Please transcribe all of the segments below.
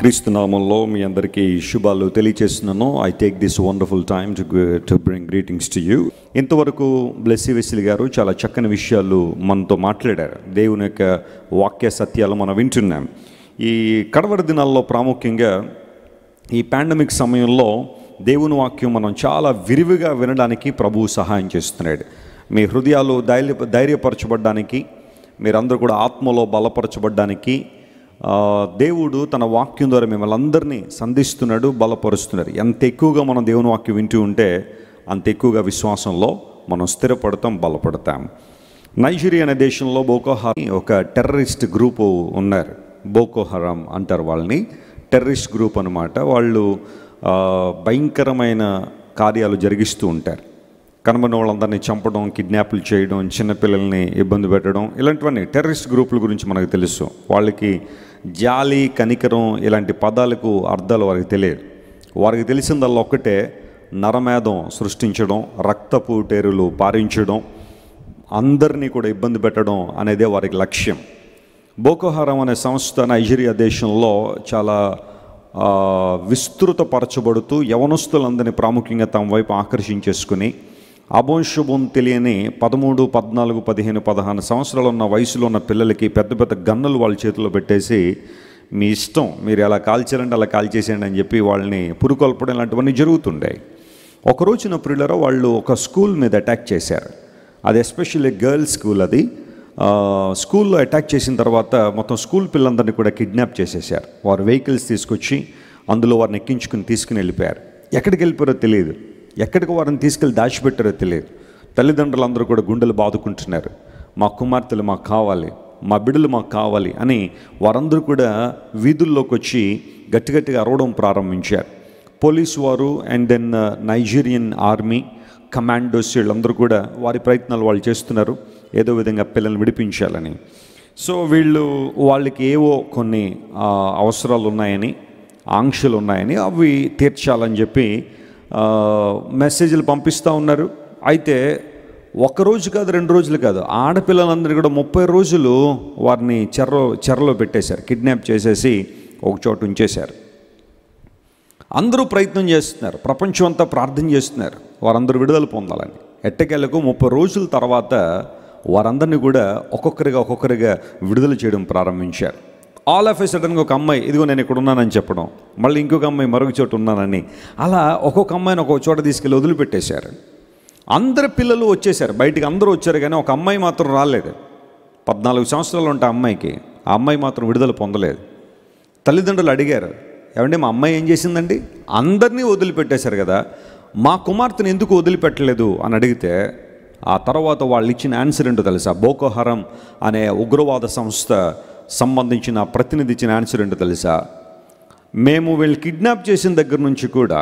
క్రీస్తునామంలో మీ అందరికీ శుభాలు తెలియచేస్తున్నాను I take this wonderful time to to bring greetings to you ఇంతవరకు బ్లెస్సి వెస్లీ గారు చాలా చక్కని విషయాలు మనతో మాట్లాడారు దేవుని యొక్క వాక్య సత్యాలు మనం వింటున్నాం ఈ కడవరి దినాల్లో ప్రాముఖ్యంగా ఈ పాండమిక్ సమయంలో దేవుని వాక్యం మనం చాలా విరివిగా వినడానికి ప్రభువు సహాయం చేస్తున్నాడు మీ హృదయాలు ధైర్య ధైర్యపరచబడ్డానికి మీరందరూ కూడా ఆత్మలో బలపరచబడ్డానికి దేవుడు తన వాక్యం ద్వారా మిమ్మల్ని అందరినీ సంధిస్తున్నాడు బలపరుస్తున్నాడు ఎంత ఎక్కువగా మనం దేవుని వాక్యం వింటూ ఉంటే అంత ఎక్కువగా విశ్వాసంలో మనం స్థిరపడతాం బలపడతాం నైజీరియా అనే దేశంలో బోకోహారం ఒక టెర్రరిస్ట్ గ్రూప్ ఉన్నారు బోకోహరం అంటారు వాళ్ళని టెర్రరిస్ట్ గ్రూప్ అనమాట వాళ్ళు భయంకరమైన కార్యాలు జరిగిస్తూ ఉంటారు కనుమని వాళ్ళందరినీ చంపడం కిడ్నాప్లు చేయడం చిన్నపిల్లల్ని ఇబ్బంది పెట్టడం ఇలాంటివన్నీ టెర్రరిస్ట్ గ్రూపుల గురించి మనకు తెలుసు వాళ్ళకి జాలి కనికరం ఇలాంటి పదాలకు అర్థాలు వారికి తెలియదు వారికి తెలిసిందల్లా ఒక్కటే నరమేధం సృష్టించడం రక్తపు టేరులు పారించడం అందరినీ కూడా ఇబ్బంది పెట్టడం అనేదే వారికి లక్ష్యం బోకోహారం అనే సంస్థ నైజీరియా దేశంలో చాలా విస్తృతపరచబడుతూ యవనస్తులందరినీ ప్రాముఖ్యంగా తమ వైపు ఆకర్షించేసుకుని అబోంశుభం తెలియని పదమూడు పద్నాలుగు పదిహేను పదహారు సంవత్సరాలు ఉన్న వయసులో ఉన్న పిల్లలకి పెద్ద పెద్ద గన్నులు వాళ్ళ చేతిలో పెట్టేసి మీ ఇష్టం మీరు ఎలా కాల్చారంటే అలా కాల్చేసేయండి అని చెప్పి వాళ్ళని పురుకొల్పడం ఇలాంటివన్నీ జరుగుతుండే నా ప్రిల్లరో వాళ్ళు ఒక స్కూల్ మీద అటాక్ చేశారు అది ఎస్పెషల్లీ గర్ల్స్ స్కూల్ అది స్కూల్లో అటాక్ చేసిన తర్వాత మొత్తం స్కూల్ పిల్లలందరినీ కూడా కిడ్నాప్ చేసేసారు వారు వెహికల్స్ తీసుకొచ్చి అందులో వారిని ఎక్కించుకుని తీసుకుని వెళ్ళిపోయారు ఎక్కడికి వెళ్ళిపోయారో తెలియదు ఎక్కడికి వారిని తీసుకెళ్ళి దాచిపెట్టారో తెలియదు తల్లిదండ్రులందరూ కూడా గుండెలు బాదుకుంటున్నారు మా కుమార్తెలు మాకు కావాలి మా బిడ్డలు మాకు కావాలి అని వారందరూ కూడా వీధుల్లోకి వచ్చి గట్టి గట్టిగా అరవడం ప్రారంభించారు పోలీసు వారు and then Nigerian army commandos వీళ్ళందరూ కూడా వారి ప్రయత్నాలు వాళ్ళు చేస్తున్నారు ఏదో విధంగా పిల్లల్ని విడిపించాలని సో వీళ్ళు వాళ్ళకి ఏవో కొన్ని uh, అవసరాలు ఉన్నాయని ఆంక్షలు ఉన్నాయని అవి తీర్చాలని చెప్పి మెసేజ్లు పంపిస్తూ ఉన్నారు అయితే రోజు కాదు రెండు రోజులు కాదు ఆడపిల్లలందరూ కూడా ముప్పై రోజులు వారిని చెర్ర చెరలో పెట్టేశారు కిడ్నాప్ చేసేసి ఒక చోట ఉంచేశారు అందరూ ప్రయత్నం చేస్తున్నారు ప్రపంచం అంతా ప్రార్థన చేస్తున్నారు వారందరూ విడుదల పొందాలని ఎట్టకెళ్లకు ముప్పై రోజుల తర్వాత వారందరినీ కూడా ఒక్కొక్కరిగా ఒక్కొక్కరిగా విడుదల చేయడం ప్రారంభించారు ఆల్ ఆఫ్ ఏ ఒక అమ్మాయి ఇదిగో నేను ఇక్కడ ఉన్నానని చెప్పడం మళ్ళీ ఇంకొక అమ్మాయి మరొక చోట ఉన్నానని అలా ఒక్కొక్క అమ్మాయిని ఒక్కొక్క చోట తీసుకెళ్ళి వదిలిపెట్టేశారు అందరి పిల్లలు వచ్చేసారు బయటికి అందరూ వచ్చారు కానీ ఒక అమ్మాయి మాత్రం రాలేదు పద్నాలుగు సంవత్సరాలు ఉంటే అమ్మాయికి ఆ అమ్మాయి మాత్రం విడుదల పొందలేదు తల్లిదండ్రులు అడిగారు ఏమండి మా అమ్మాయి ఏం చేసిందండి అందరినీ వదిలిపెట్టేశారు కదా మా కుమార్తెను ఎందుకు వదిలిపెట్టలేదు అని అడిగితే ఆ తర్వాత వాళ్ళు ఇచ్చిన ఆన్సర్ ఏంటో తెలుసా బోకోహరం అనే ఉగ్రవాద సంస్థ సంబంధించిన ప్రతినిధి ఇచ్చిన ఆన్సర్ ఏంటో తెలుసా మేము వీళ్ళు కిడ్నాప్ చేసిన దగ్గర నుంచి కూడా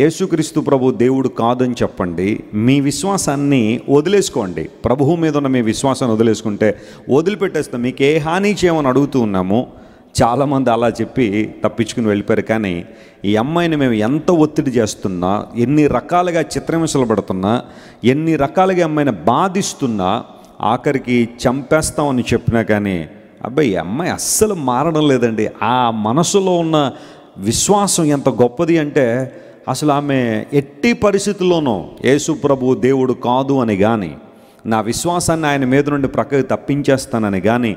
యేసుక్రీస్తు ప్రభు దేవుడు కాదని చెప్పండి మీ విశ్వాసాన్ని వదిలేసుకోండి ప్రభువు మీద ఉన్న మీ విశ్వాసాన్ని వదిలేసుకుంటే వదిలిపెట్టేస్తాం మీకు ఏ హాని చేయమని అడుగుతూ ఉన్నాము చాలామంది అలా చెప్పి తప్పించుకుని వెళ్ళిపోయారు కానీ ఈ అమ్మాయిని మేము ఎంత ఒత్తిడి చేస్తున్నా ఎన్ని రకాలుగా చిత్రహింసలు పడుతున్నా ఎన్ని రకాలుగా అమ్మాయిని బాధిస్తున్నా ఆఖరికి చంపేస్తామని చెప్పినా కానీ అబ్బాయి ఈ అమ్మాయి అస్సలు మారడం లేదండి ఆ మనసులో ఉన్న విశ్వాసం ఎంత గొప్పది అంటే అసలు ఆమె ఎట్టి పరిస్థితుల్లోనూ యేసు ప్రభు దేవుడు కాదు అని కానీ నా విశ్వాసాన్ని ఆయన మీద నుండి ప్రక్కకి తప్పించేస్తానని కానీ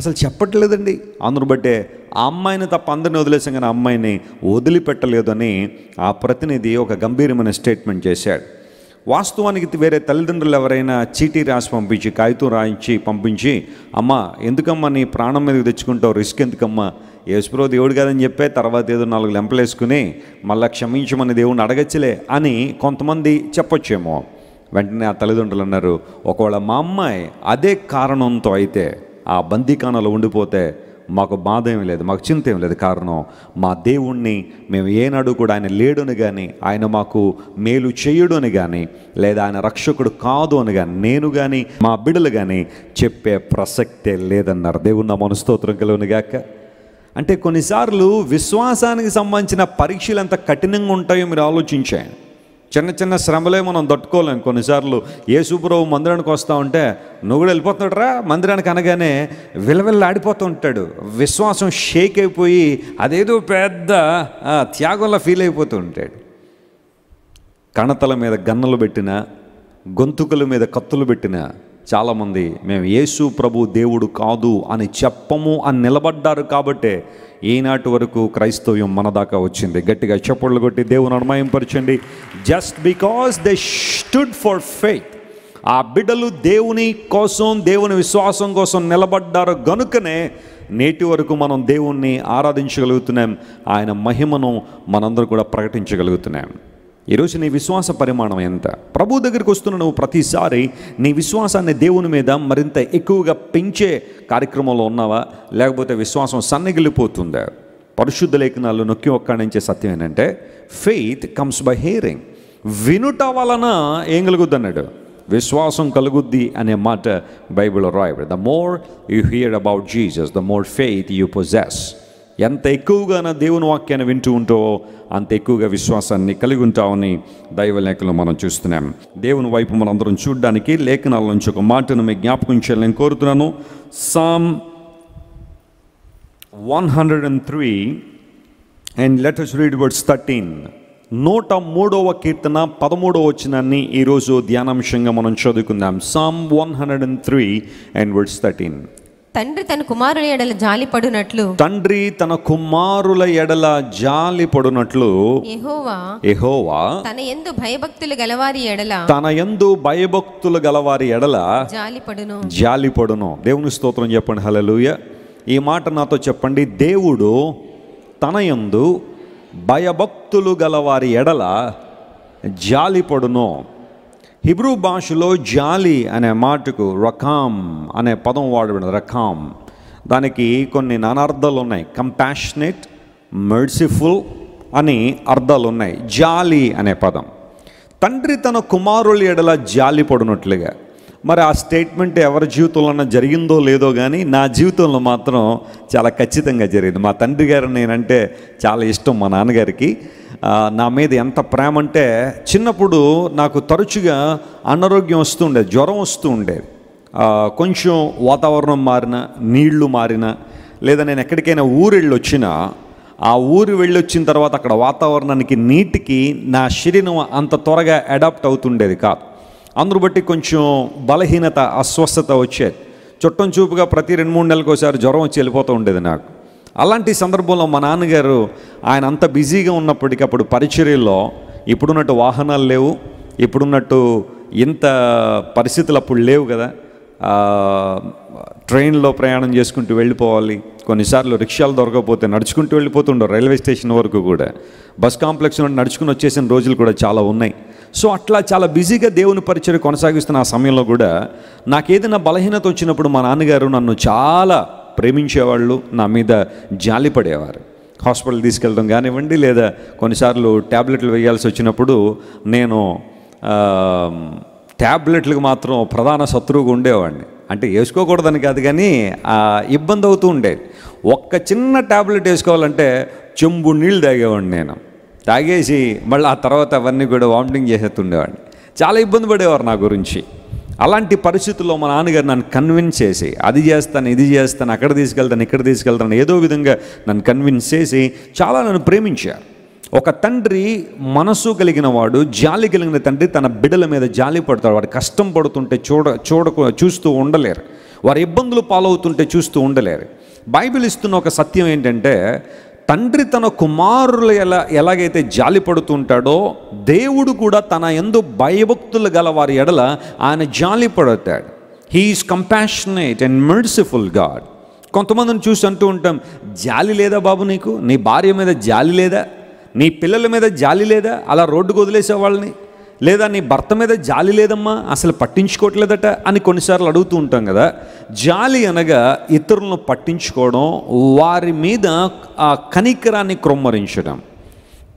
అసలు చెప్పట్లేదండి అందును బట్టే ఆ అమ్మాయిని తప్ప అందరిని వదిలేసాం కానీ అమ్మాయిని వదిలిపెట్టలేదని ఆ ప్రతినిధి ఒక గంభీరమైన స్టేట్మెంట్ చేశాడు వాస్తవానికి వేరే తల్లిదండ్రులు ఎవరైనా చీటీ రాసి పంపించి కాగితం రాయించి పంపించి అమ్మ ఎందుకమ్మా నీ ప్రాణం మీదకి తెచ్చుకుంటావు రిస్క్ ఎందుకమ్మా యేసుప్రో దేవుడు కాదని చెప్పే తర్వాత ఏదో నాలుగు లెంపలేసుకుని మళ్ళీ క్షమించమని దేవుడిని అడగచ్చులే అని కొంతమంది చెప్పొచ్చేమో వెంటనే ఆ తల్లిదండ్రులు అన్నారు ఒకవేళ మా అమ్మాయి అదే కారణంతో అయితే ఆ బందీకాణలో ఉండిపోతే మాకు బాధ ఏమి లేదు మాకు చింత ఏమి లేదు కారణం మా దేవుణ్ణి మేము ఏనాడు కూడా ఆయన లేడుని కానీ ఆయన మాకు మేలు చేయుడు అని కానీ లేదా ఆయన రక్షకుడు కాదు అని కానీ నేను కానీ మా బిడ్డలు కానీ చెప్పే ప్రసక్తే లేదన్నారు నా మనస్తోత్రం గాక అంటే కొన్నిసార్లు విశ్వాసానికి సంబంధించిన పరీక్షలు ఎంత కఠినంగా ఉంటాయో మీరు ఆలోచించాను చిన్న చిన్న శ్రమలే మనం తట్టుకోలేం కొన్నిసార్లు సూపురావు మందిరానికి వస్తూ ఉంటే నువ్వు కూడా రా మందిరానికి అనగానే విలవిల్లాడిపోతూ ఉంటాడు విశ్వాసం షేక్ అయిపోయి అదేదో పెద్ద త్యాగంలో ఫీల్ అయిపోతూ ఉంటాడు కణతల మీద గన్నలు పెట్టిన గొంతుకుల మీద కత్తులు పెట్టిన చాలామంది మేము యేసు ప్రభు దేవుడు కాదు అని చెప్పము అని నిలబడ్డారు కాబట్టే ఈనాటి వరకు క్రైస్తవ్యం మన దాకా వచ్చింది గట్టిగా చప్పళ్ళు కొట్టి దేవుని అనుమయంపరచండి just because they stood for faith ఆ బిడ్డలు దేవుని కోసం దేవుని విశ్వాసం కోసం నిలబడ్డారు గనుకనే నేటి వరకు మనం దేవుణ్ణి ఆరాధించగలుగుతున్నాం ఆయన మహిమను మనందరూ కూడా ప్రకటించగలుగుతున్నాం ఈరోజు నీ విశ్వాస పరిమాణం ఎంత ప్రభు దగ్గరికి వస్తున్న నువ్వు ప్రతిసారి నీ విశ్వాసాన్ని దేవుని మీద మరింత ఎక్కువగా పెంచే కార్యక్రమంలో ఉన్నావా లేకపోతే విశ్వాసం సన్నగిలిపోతుందా పరిశుద్ధ లేఖనాల్లో నొక్కి ఒక్కడించే సత్యం ఏంటంటే ఫెయిత్ కమ్స్ బై హియరింగ్ వినుట వలన ఏం కలుగుద్ది అన్నాడు విశ్వాసం కలుగుద్ది అనే మాట బైబిల్లో రాయబడి the more you hear about Jesus the more faith you possess ఎంత ఎక్కువగా నా దేవుని వాక్యాన్ని వింటూ ఉంటావో అంత ఎక్కువగా విశ్వాసాన్ని కలిగి ఉంటావని దైవ లేఖలు మనం చూస్తున్నాం దేవుని వైపు మనందరం చూడడానికి లేఖనాల నుంచి ఒక మాటను మీకు జ్ఞాపకం చేయాలని కోరుతున్నాను Psalm one hundred and three and letters read words thirteen నూట మూడవ కీర్తన పదమూడవ వచనాన్ని ఈరోజు ధ్యానాంశంగా మనం చదువుకుందాం Psalm one hundred and three and words thirteen తండ్రి తన కుమారుల ఎడల జాలి పడునట్లు తండ్రి తన కుమారుల ఎడల జాలి పడునట్లు ఎహోవా తన ఎందు భయభక్తులు గలవారి ఎడల తన ఎందు భయభక్తులు గలవారి ఎడల జాలి పడును జాలి పడును దేవుని స్తోత్రం చెప్పండి హలలుయ ఈ మాట నాతో చెప్పండి దేవుడు తన యందు భయభక్తులు గలవారి ఎడల జాలి పడును హిబ్రూ భాషలో జాలి అనే మాటకు రకాం అనే పదం వాడబడింది రకాం దానికి కొన్ని నానార్థాలు ఉన్నాయి కంపాషనేట్ మెర్సిఫుల్ అని అర్థాలు ఉన్నాయి జాలి అనే పదం తండ్రి తన కుమారుల ఎడల జాలి పడినట్లుగా మరి ఆ స్టేట్మెంట్ ఎవరి జీవితంలో జరిగిందో లేదో కానీ నా జీవితంలో మాత్రం చాలా ఖచ్చితంగా జరిగింది మా తండ్రి గారు నేనంటే చాలా ఇష్టం మా నాన్నగారికి నా మీద ఎంత ప్రేమ అంటే చిన్నప్పుడు నాకు తరచుగా అనారోగ్యం ఉండేది జ్వరం వస్తూ ఉండేది కొంచెం వాతావరణం మారిన నీళ్లు మారిన లేదా నేను ఎక్కడికైనా ఊరు వెళ్ళి వచ్చినా ఆ ఊరు వెళ్ళి వచ్చిన తర్వాత అక్కడ వాతావరణానికి నీటికి నా శరీరం అంత త్వరగా అడాప్ట్ అవుతుండేది కాదు అందరు బట్టి కొంచెం బలహీనత అస్వస్థత వచ్చేది చుట్టం చూపుగా ప్రతి రెండు మూడు నెలలకు ఒకసారి జ్వరం వచ్చి వెళ్ళిపోతూ ఉండేది నాకు అలాంటి సందర్భంలో మా నాన్నగారు ఆయన అంత బిజీగా ఉన్నప్పటికప్పుడు పరిచర్యల్లో ఇప్పుడున్నట్టు వాహనాలు లేవు ఇప్పుడున్నట్టు ఇంత పరిస్థితులు అప్పుడు లేవు కదా ట్రైన్లో ప్రయాణం చేసుకుంటూ వెళ్ళిపోవాలి కొన్నిసార్లు రిక్షాలు దొరకకపోతే నడుచుకుంటూ వెళ్ళిపోతుండవు రైల్వే స్టేషన్ వరకు కూడా బస్ కాంప్లెక్స్ నుండి నడుచుకుని వచ్చేసిన రోజులు కూడా చాలా ఉన్నాయి సో అట్లా చాలా బిజీగా దేవుని పరిచయం కొనసాగిస్తున్న ఆ సమయంలో కూడా నాకేదైనా బలహీనత వచ్చినప్పుడు మా నాన్నగారు నన్ను చాలా ప్రేమించేవాళ్ళు నా మీద జాలిపడేవారు హాస్పిటల్ తీసుకెళ్ళడం కానివ్వండి లేదా కొన్నిసార్లు ట్యాబ్లెట్లు వేయాల్సి వచ్చినప్పుడు నేను ట్యాబ్లెట్లకు మాత్రం ప్రధాన శత్రువుగా ఉండేవాడిని అంటే వేసుకోకూడదని కాదు కానీ ఇబ్బంది అవుతూ ఉండేది ఒక్క చిన్న ట్యాబ్లెట్ వేసుకోవాలంటే చెంబు నీళ్ళు తాగేవాడిని నేను తాగేసి మళ్ళీ ఆ తర్వాత అవన్నీ కూడా వామిటింగ్ చేసేస్తుండేవాడిని చాలా ఇబ్బంది పడేవారు నా గురించి అలాంటి పరిస్థితుల్లో మా నాన్నగారు నన్ను కన్విన్స్ చేసి అది చేస్తాను ఇది చేస్తాను అక్కడ తీసుకెళ్తాను ఇక్కడ తీసుకెళ్తాను ఏదో విధంగా నన్ను కన్విన్స్ చేసి చాలా నన్ను ప్రేమించారు ఒక తండ్రి మనసు కలిగిన వాడు జాలి కలిగిన తండ్రి తన బిడ్డల మీద జాలి పడతాడు వాడు కష్టం పడుతుంటే చూడ చూడకు చూస్తూ ఉండలేరు వారి ఇబ్బందులు పాలవుతుంటే చూస్తూ ఉండలేరు బైబిల్ ఇస్తున్న ఒక సత్యం ఏంటంటే తండ్రి తన కుమారులు ఎలా ఎలాగైతే జాలి పడుతుంటాడో దేవుడు కూడా తన ఎందు భయభక్తులు గల వారి ఎడల ఆయన జాలిపడతాడు he is compassionate and merciful God కొంతమందిని చూసి అంటూ ఉంటాం జాలి లేదా బాబు నీకు నీ భార్య మీద జాలి లేదా నీ పిల్లల మీద జాలి లేదా అలా రోడ్డుకు వదిలేసే వాళ్ళని లేదా నీ భర్త మీద జాలి లేదమ్మా అసలు పట్టించుకోవట్లేదట అని కొన్నిసార్లు అడుగుతూ ఉంటాం కదా జాలి అనగా ఇతరులను పట్టించుకోవడం వారి మీద ఆ కనికరాన్ని క్రొమ్మరించడం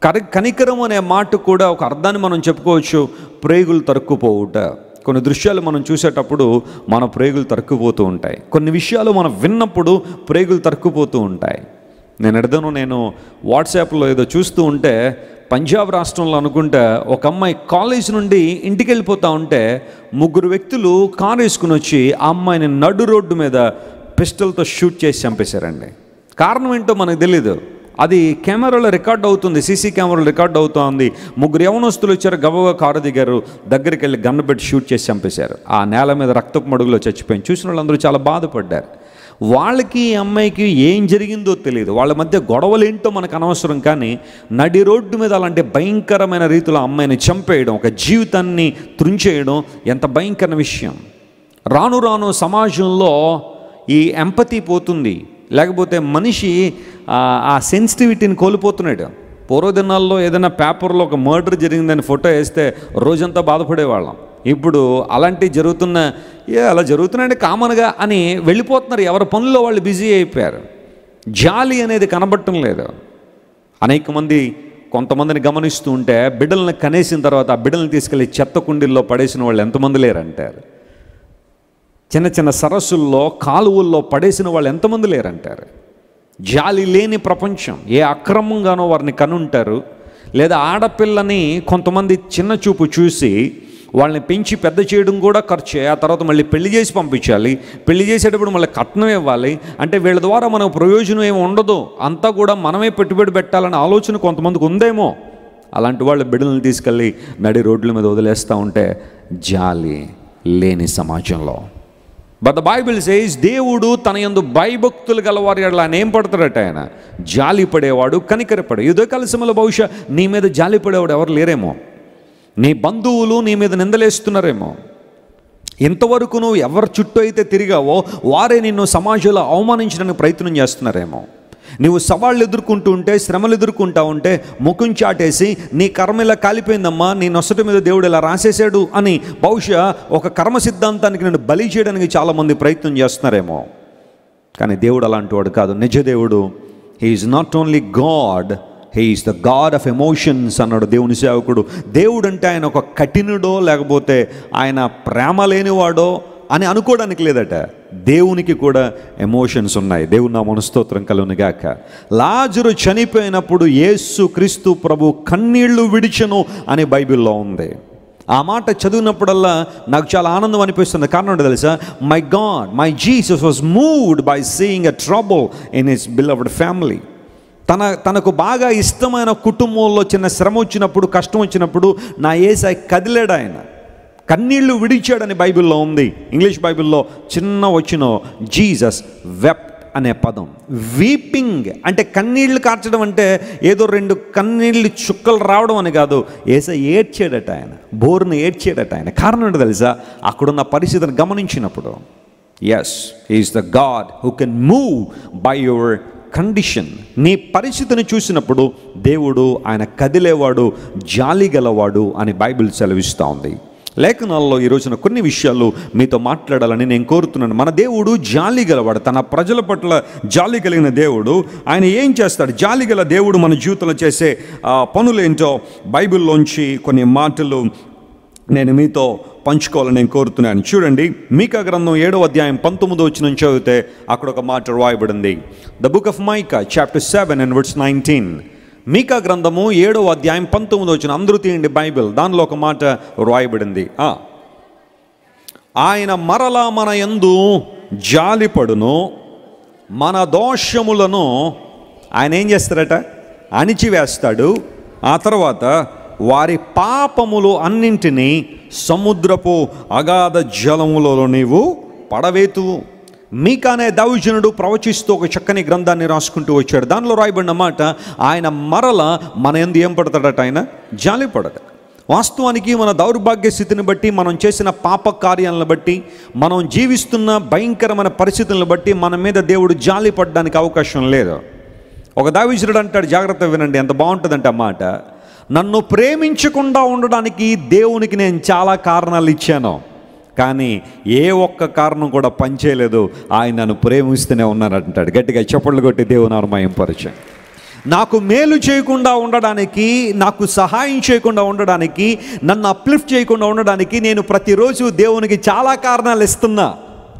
కరి కనికరం అనే మాట కూడా ఒక అర్థాన్ని మనం చెప్పుకోవచ్చు ప్రేగులు తరుక్కుపోవుట కొన్ని దృశ్యాలు మనం చూసేటప్పుడు మన ప్రేగులు తరుక్కుపోతూ ఉంటాయి కొన్ని విషయాలు మనం విన్నప్పుడు ప్రేగులు తరుక్కుపోతూ ఉంటాయి నేను ఎడదను నేను వాట్సాప్లో ఏదో చూస్తూ ఉంటే పంజాబ్ రాష్ట్రంలో అనుకుంటా ఒక అమ్మాయి కాలేజ్ నుండి ఇంటికి వెళ్ళిపోతా ఉంటే ముగ్గురు వ్యక్తులు కారు వేసుకుని వచ్చి ఆ అమ్మాయిని నడు రోడ్డు మీద పిస్టల్తో షూట్ చేసి చంపేశారండి కారణం ఏంటో మనకు తెలీదు అది కెమెరాలో రికార్డ్ అవుతుంది సీసీ కెమెరాలో రికార్డ్ అవుతుంది ముగ్గురు యవనస్తులు వచ్చారు గబగబా కారు దిగారు దగ్గరికి వెళ్ళి గన్ను పెట్టి షూట్ చేసి చంపేశారు ఆ నేల మీద రక్తపు మడుగులో చచ్చిపోయింది చూసిన వాళ్ళందరూ చాలా బాధపడ్డారు వాళ్ళకి ఈ అమ్మాయికి ఏం జరిగిందో తెలియదు వాళ్ళ మధ్య గొడవలు ఏంటో మనకు అనవసరం కానీ నడి రోడ్డు మీద అలాంటి భయంకరమైన రీతిలో అమ్మాయిని చంపేయడం ఒక జీవితాన్ని తృంచేయడం ఎంత భయంకర విషయం రాను రాను సమాజంలో ఈ ఎంపతి పోతుంది లేకపోతే మనిషి ఆ సెన్సిటివిటీని కోల్పోతున్నాడు పూర్వదినాల్లో ఏదైనా పేపర్లో ఒక మర్డర్ జరిగిందని ఫోటో వేస్తే రోజంతా బాధపడేవాళ్ళం ఇప్పుడు అలాంటివి జరుగుతున్న ఏ అలా జరుగుతున్నాయండి కామన్గా అని వెళ్ళిపోతున్నారు ఎవరి పనుల్లో వాళ్ళు బిజీ అయిపోయారు జాలి అనేది కనబడటం లేదు అనేక మంది కొంతమందిని గమనిస్తూ ఉంటే బిడ్డలను కనేసిన తర్వాత ఆ బిడ్డలను తీసుకెళ్ళి చెత్త కుండీల్లో పడేసిన వాళ్ళు ఎంతమంది లేరంటారు చిన్న చిన్న సరస్సుల్లో కాలువల్లో పడేసిన వాళ్ళు ఎంతమంది లేరంటారు జాలి లేని ప్రపంచం ఏ అక్రమంగానో వారిని కనుంటారు లేదా ఆడపిల్లని కొంతమంది చిన్న చూపు చూసి వాళ్ళని పెంచి పెద్ద చేయడం కూడా ఖర్చు ఆ తర్వాత మళ్ళీ పెళ్లి చేసి పంపించాలి పెళ్లి చేసేటప్పుడు మళ్ళీ కట్నం ఇవ్వాలి అంటే వీళ్ళ ద్వారా మనకు ప్రయోజనం ఏమి ఉండదు అంతా కూడా మనమే పెట్టుబడి పెట్టాలనే ఆలోచన కొంతమందికి ఉందేమో అలాంటి వాళ్ళ బిడ్డలను తీసుకెళ్ళి నడి రోడ్ల మీద వదిలేస్తూ ఉంటే జాలి లేని సమాజంలో బట్ ద బైబిల్ సేస్ దేవుడు తన యందు భయభక్తులు గలవారి అలా ఏం పడతాడట ఆయన జాలి పడేవాడు కనికరపడే కలిసి మళ్ళీ బహుశా నీ మీద జాలి పడేవాడు ఎవరు లేరేమో నీ బంధువులు నీ మీద నిందలేస్తున్నారేమో ఇంతవరకు నువ్వు ఎవరి చుట్టూ అయితే తిరిగావో వారే నిన్ను సమాజంలో అవమానించడానికి ప్రయత్నం చేస్తున్నారేమో నువ్వు సవాళ్ళు ఎదుర్కొంటూ ఉంటే శ్రమలు ఎదుర్కొంటా ఉంటే ముఖం చాటేసి నీ కర్మ ఇలా కాలిపోయిందమ్మా నీ నొసటి మీద దేవుడు ఇలా రాసేసాడు అని బహుశా ఒక కర్మ సిద్ధాంతానికి నేను బలి చేయడానికి చాలామంది ప్రయత్నం చేస్తున్నారేమో కానీ దేవుడు అలాంటి వాడు కాదు నిజ దేవుడు he is not only God he is the God of emotions అన్నాడు దేవుని సేవకుడు దేవుడు అంటే ఆయన ఒక కఠినుడో లేకపోతే ఆయన ప్రేమ లేనివాడో అని అనుకోవడానికి లేదట దేవునికి కూడా ఎమోషన్స్ ఉన్నాయి దేవుని నా మనస్తోత్రం కలునిగాక లాజరు చనిపోయినప్పుడు యేసు క్రీస్తు ప్రభు కన్నీళ్లు విడిచను అని బైబిల్లో ఉంది ఆ మాట చదివినప్పుడల్లా నాకు చాలా ఆనందం అనిపిస్తుంది కారణం తెలుసా my God my Jesus was moved by seeing a trouble in his bill family తన తనకు బాగా ఇష్టమైన కుటుంబంలో చిన్న శ్రమ వచ్చినప్పుడు కష్టం వచ్చినప్పుడు నా ఏసాయి కదిలాడు ఆయన కన్నీళ్లు విడిచాడని బైబిల్లో ఉంది ఇంగ్లీష్ బైబిల్లో చిన్న వచ్చిన జీసస్ వెప్ అనే పదం వీపింగ్ అంటే కన్నీళ్లు కార్చడం అంటే ఏదో రెండు కన్నీళ్లు చుక్కలు రావడం అని కాదు ఏస ఏడ్చాడట ఆయన బోర్ను ఏడ్చాడట ఆయన కారణం ఏంటో తెలుసా అక్కడున్న పరిస్థితిని గమనించినప్పుడు yes is the God who can move by your condition నీ పరిస్థితిని చూసినప్పుడు దేవుడు ఆయన కదిలేవాడు జాలి గలవాడు అని బైబిల్ సెలవిస్తూ ఉంది లేఖనాల్లో ఈ రోజున కొన్ని విషయాలు మీతో మాట్లాడాలని నేను కోరుతున్నాను మన దేవుడు జాలి గలవాడు తన ప్రజల పట్ల జాలి కలిగిన దేవుడు ఆయన ఏం చేస్తాడు జాలి గల దేవుడు మన జీవితంలో చేసే పనులేంటో బైబిల్లోంచి కొన్ని మాటలు నేను మీతో పంచుకోవాలని నేను కోరుతున్నాను చూడండి మీకా గ్రంథం ఏడో అధ్యాయం పంతొమ్మిది వచ్చిన చదివితే అక్కడ ఒక మాట రాయబడింది the book of Micah chapter seven and words nineteen మీకా గ్రంథము ఏడో అధ్యాయం పంతొమ్మిది వచ్చిన అందరూ తీయండి బైబిల్ దానిలో ఒక మాట రాయబడింది ఆయన మరలా మన ఎందు జాలిపడును మన దోషములను ఆయన ఏం చేస్తారట అణిచివేస్తాడు ఆ తర్వాత వారి పాపములు అన్నింటినీ సముద్రపు అగాధ జలములలో నీవు పడవేతు మీకానే దౌజనుడు ప్రవచిస్తూ ఒక చక్కని గ్రంథాన్ని రాసుకుంటూ వచ్చాడు దానిలో రాయబడిన మాట ఆయన మరల మన ఎందు ఏం పడతాడట ఆయన జాలి పడట వాస్తవానికి మన దౌర్భాగ్య స్థితిని బట్టి మనం చేసిన పాప కార్యాలను బట్టి మనం జీవిస్తున్న భయంకరమైన పరిస్థితులను బట్టి మన మీద దేవుడు జాలి పడడానికి అవకాశం లేదు ఒక దావిజనుడు అంటాడు జాగ్రత్త వినండి ఎంత బాగుంటుందంటే ఆ మాట నన్ను ప్రేమించకుండా ఉండడానికి దేవునికి నేను చాలా కారణాలు ఇచ్చాను కానీ ఏ ఒక్క కారణం కూడా పనిచేయలేదు ఆయన నన్ను ప్రేమిస్తూనే ఉన్నానంటాడు గట్టిగా చెప్పళ్ళు కొట్టి దేవుని పరిచయం నాకు మేలు చేయకుండా ఉండడానికి నాకు సహాయం చేయకుండా ఉండడానికి నన్ను అప్లిఫ్ట్ చేయకుండా ఉండడానికి నేను ప్రతిరోజు దేవునికి చాలా కారణాలు ఇస్తున్నా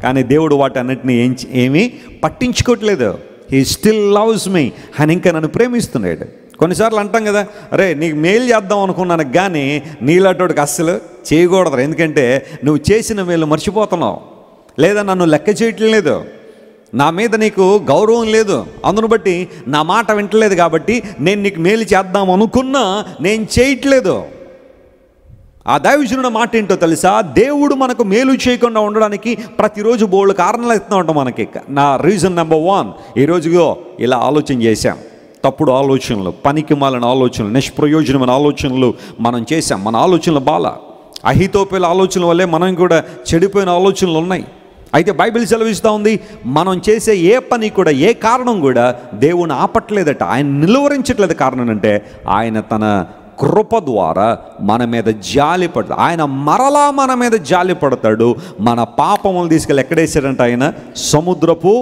కానీ దేవుడు వాటన్నిటిని ఏం ఏమీ పట్టించుకోవట్లేదు హీ స్టిల్ లవ్స్ మీ ఆయన ఇంకా నన్ను ప్రేమిస్తున్నాడు కొన్నిసార్లు అంటాం కదా అరే నీకు మేలు చేద్దాం అనుకున్నాను కానీ నీలాంటి అస్సలు చేయకూడదు ఎందుకంటే నువ్వు చేసిన మేలు మర్చిపోతున్నావు లేదా నన్ను లెక్క చేయట్లేదు లేదు నా మీద నీకు గౌరవం లేదు అందును బట్టి నా మాట వింటలేదు కాబట్టి నేను నీకు మేలు చేద్దాం అనుకున్నా నేను చేయట్లేదు ఆ దైవజనుడు మాట ఏంటో తెలుసా దేవుడు మనకు మేలు చేయకుండా ఉండడానికి ప్రతిరోజు బోళ్ళు కారణాలు ఇస్తూ ఉంటాం మనకి నా రీజన్ నెంబర్ వన్ ఈరోజుగో ఇలా ఆలోచన చేశాం తప్పుడు ఆలోచనలు పనికి మాలిన ఆలోచనలు నిష్ప్రయోజనమైన ఆలోచనలు మనం చేసాం మన ఆలోచనలు బాల అహితోపేల ఆలోచనల వల్లే మనం కూడా చెడిపోయిన ఆలోచనలు ఉన్నాయి అయితే బైబిల్ సెలవిస్తూ ఉంది మనం చేసే ఏ పని కూడా ఏ కారణం కూడా దేవుని ఆపట్లేదట ఆయన నిలువరించట్లేదు కారణం అంటే ఆయన తన కృప ద్వారా మన మీద జాలి పడతాడు ఆయన మరలా మన మీద జాలి పడతాడు మన పాపములు తీసుకెళ్ళి ఎక్కడేసాడంటే ఆయన సముద్రపు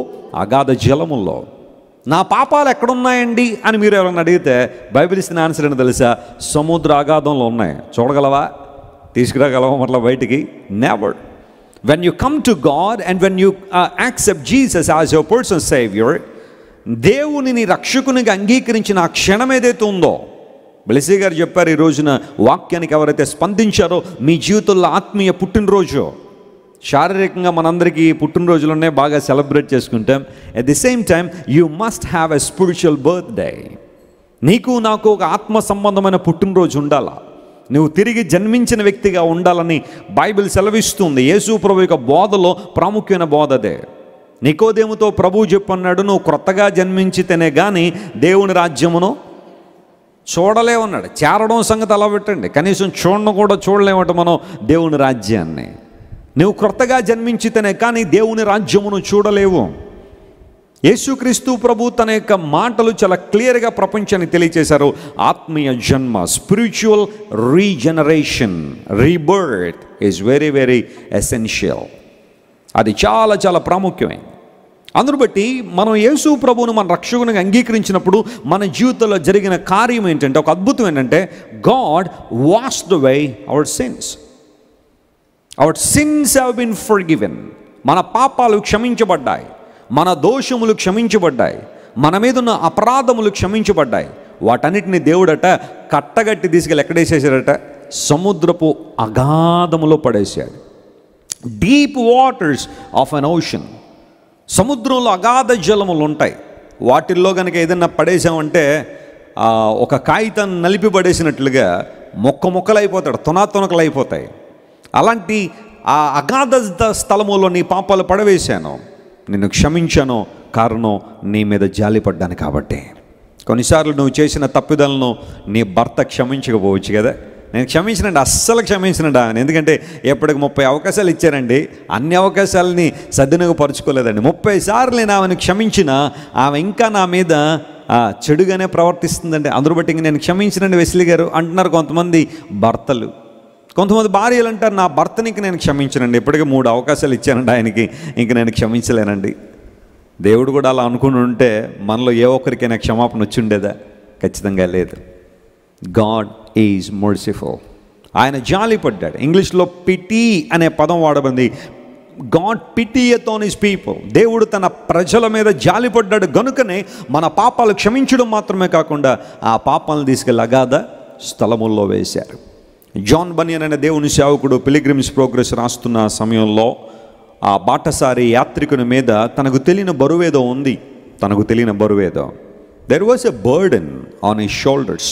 అగాధ జలముల్లో నా పాపాలు ఎక్కడున్నాయండి అని మీరు ఎవరైనా అడిగితే బైబిల్ ఇస్తున్న ఆన్సర్ ఏంటో తెలుసా సముద్ర అగాధంలో ఉన్నాయి చూడగలవా తీసుకురాగలవా మరలా బయటికి never when you come to God and when you accept Jesus as your person saviour దేవుని నీ రక్షకునిగా అంగీకరించిన ఆ క్షణం ఏదైతే ఉందో బెలిసీ గారు చెప్పారు ఈ రోజున వాక్యానికి ఎవరైతే స్పందించారో మీ జీవితంలో ఆత్మీయ పుట్టినరోజు శారీరకంగా మనందరికీ పుట్టినరోజులోనే బాగా సెలబ్రేట్ చేసుకుంటాం at the same time you must have a spiritual birthday నీకు నాకు ఒక ఆత్మ సంబంధమైన పుట్టినరోజు ఉండాలా నువ్వు తిరిగి జన్మించిన వ్యక్తిగా ఉండాలని బైబిల్ సెలవిస్తుంది యేసు ప్రభు యొక్క బోధలో ప్రాముఖ్యమైన బోధ అదే నికోదేముతో ప్రభు చెప్పన్నాడు నువ్వు క్రొత్తగా జన్మించితేనే కానీ దేవుని రాజ్యమును చూడలేవన్నాడు చేరడం సంగతి అలా పెట్టండి కనీసం చూడడం కూడా చూడలేమట మనం దేవుని రాజ్యాన్ని నువ్వు క్రొత్తగా జన్మించితేనే కానీ దేవుని రాజ్యమును చూడలేవు యేసుక్రీస్తు ప్రభు తన యొక్క మాటలు చాలా క్లియర్గా ప్రపంచాన్ని తెలియచేశారు ఆత్మీయ జన్మ spiritual regeneration rebirth is very very essential అది చాలా చాలా ప్రాముఖ్యమైంది అందును బట్టి మనం యేసు ప్రభువును మన రక్షకునిగా అంగీకరించినప్పుడు మన జీవితంలో జరిగిన కార్యం ఏంటంటే ఒక అద్భుతం ఏంటంటే God wash the way our sense our sins have been forgiven మన పాపాలు క్షమించబడ్డాయి మన దోషములు క్షమించబడ్డాయి మన మీద ఉన్న అపరాధములు క్షమించబడ్డాయి వాటన్నిటిని దేవుడట కట్టగట్టి తీసుకెళ్ళి ఎక్కడేసేసాడట సముద్రపు అగాధములో పడేశాడు deep waters of an ocean సముద్రంలో అగాధ జలములు ఉంటాయి వాటిల్లో కనుక ఏదైనా పడేసామంటే ఒక కాగితాన్ని నలిపి పడేసినట్లుగా మొక్క మొక్కలు అయిపోతాడు తునాతునకలు అయిపోతాయి అలాంటి ఆ అగాధ స్థలములో నీ పాపాలు పడవేశాను నిన్ను క్షమించాను కారణం నీ మీద జాలిపడ్డాను కాబట్టి కొన్నిసార్లు నువ్వు చేసిన తప్పిదలను నీ భర్త క్షమించకపోవచ్చు కదా నేను క్షమించినండి అస్సలు క్షమించినడా ఎందుకంటే ఎప్పటికి ముప్పై అవకాశాలు ఇచ్చారండి అన్ని అవకాశాలని సద్వినియోగపరచుకోలేదండి ముప్పై సార్లు నేను ఆమెను క్షమించిన ఆమె ఇంకా నా మీద చెడుగానే ప్రవర్తిస్తుందండి అందరూ బట్టి నేను క్షమించినండి వెసిలి గారు అంటున్నారు కొంతమంది భర్తలు కొంతమంది భార్యలు అంటారు నా భర్తని ఇంక నేను క్షమించనండి ఇప్పటికే మూడు అవకాశాలు ఇచ్చానండి ఆయనకి ఇంక నేను క్షమించలేనండి దేవుడు కూడా అలా అనుకుని ఉంటే మనలో ఏ ఒక్కరికైనా క్షమాపణ వచ్చి ఉండేదా ఖచ్చితంగా లేదు గాడ్ ఈజ్ మర్సిఫుల్ ఆయన జాలి పడ్డాడు ఇంగ్లీష్లో పిటి అనే పదం వాడబంది God pitied on his people దేవుడు తన ప్రజల మీద జాలిపడ్డాడు గనుకనే మన పాపాలు క్షమించడం మాత్రమే కాకుండా ఆ పాపాలను తీసుకెళ్ళి అగాధ స్థలముల్లో వేశారు జాన్ బనియన్ అనే దేవుని సేవకుడు పిలిగ్రిమ్స్ ప్రోగ్రెస్ రాస్తున్న సమయంలో ఆ బాటసారి యాత్రికుని మీద తనకు తెలియని బరువేదో ఉంది తనకు తెలియని బరువేదో there was a burden on his shoulders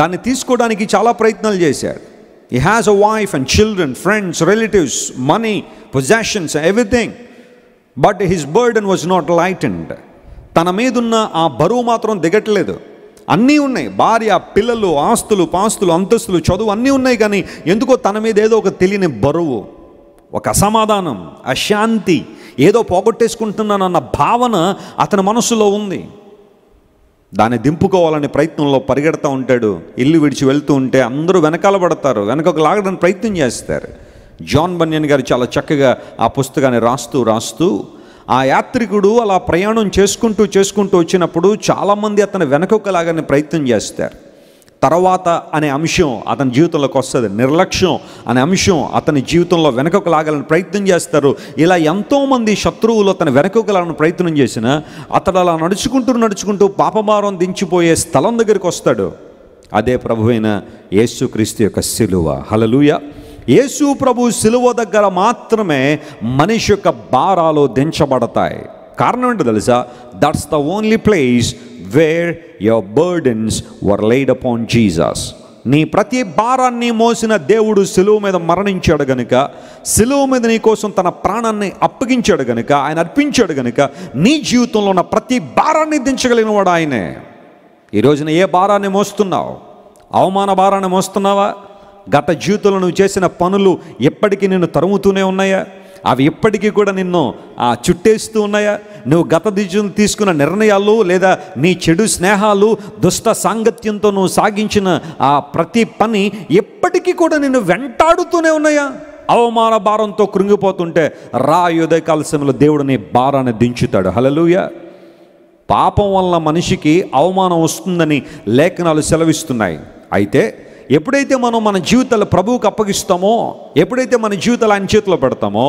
దాన్ని తీసుకోవడానికి చాలా ప్రయత్నాలు చేశాడు he has a wife and children friends relatives money possessions everything but his burden was not light and తన మీదున్న ఆ బరువు మాత్రం దిగట్లేదు అన్నీ ఉన్నాయి భార్య పిల్లలు ఆస్తులు పాస్తులు అంతస్తులు చదువు అన్నీ ఉన్నాయి కానీ ఎందుకో తన మీద ఏదో ఒక తెలియని బరువు ఒక అసమాధానం అశాంతి ఏదో పోగొట్టేసుకుంటున్నానన్న భావన అతని మనసులో ఉంది దాన్ని దింపుకోవాలనే ప్రయత్నంలో పరిగెడతా ఉంటాడు ఇల్లు విడిచి వెళ్తూ ఉంటే అందరూ వెనకాల పడతారు వెనకకు లాగడానికి ప్రయత్నం చేస్తారు జాన్ బన్యన్ గారు చాలా చక్కగా ఆ పుస్తకాన్ని రాస్తూ రాస్తూ ఆ యాత్రికుడు అలా ప్రయాణం చేసుకుంటూ చేసుకుంటూ వచ్చినప్పుడు చాలామంది అతను వెనకొక్కలాగానే ప్రయత్నం చేస్తారు తర్వాత అనే అంశం అతని జీవితంలోకి వస్తుంది నిర్లక్ష్యం అనే అంశం అతని జీవితంలో వెనకకు లాగాలని ప్రయత్నం చేస్తారు ఇలా ఎంతోమంది శత్రువులు అతను వెనకొకలాగని లాగని ప్రయత్నం చేసిన అతడు అలా నడుచుకుంటూ నడుచుకుంటూ పాపభారం దించిపోయే స్థలం దగ్గరికి వస్తాడు అదే ప్రభువైన యేసుక్రీస్తు యొక్క శిలువ హలలుయా యేసు ప్రభు సిలువ దగ్గర మాత్రమే మనిషి యొక్క భారాలు దించబడతాయి కారణం ఏంటో తెలుసా that's the only place where your burdens were laid upon Jesus నీ ప్రతి భారాన్ని మోసిన దేవుడు సిలువు మీద మరణించాడు గనుక సిలువు మీద నీ కోసం తన ప్రాణాన్ని అప్పగించాడు గనుక ఆయన అర్పించాడు గనుక నీ జీవితంలో ఉన్న ప్రతి భారాన్ని దించగలిగిన వాడు ఆయనే ఈ రోజున ఏ భారాన్ని మోస్తున్నావు అవమాన భారాన్ని మోస్తున్నావా గత జీవితంలో నువ్వు చేసిన పనులు ఎప్పటికీ నిన్ను తరుముతూనే ఉన్నాయా అవి ఎప్పటికీ కూడా నిన్ను చుట్టేస్తూ ఉన్నాయా నువ్వు గత దిశను తీసుకున్న నిర్ణయాలు లేదా నీ చెడు స్నేహాలు దుష్ట సాంగత్యంతో నువ్వు సాగించిన ఆ ప్రతి పని ఎప్పటికీ కూడా నిన్ను వెంటాడుతూనే ఉన్నాయా అవమాన భారంతో కృంగిపోతుంటే రా యుదయకాల దేవుడు నీ భారాన్ని దించుతాడు హలలుయ పాపం వల్ల మనిషికి అవమానం వస్తుందని లేఖనాలు సెలవిస్తున్నాయి అయితే ఎప్పుడైతే మనం మన జీవితాలు ప్రభువుకు అప్పగిస్తామో ఎప్పుడైతే మన జీవితాలు ఆయన చేతిలో పెడతామో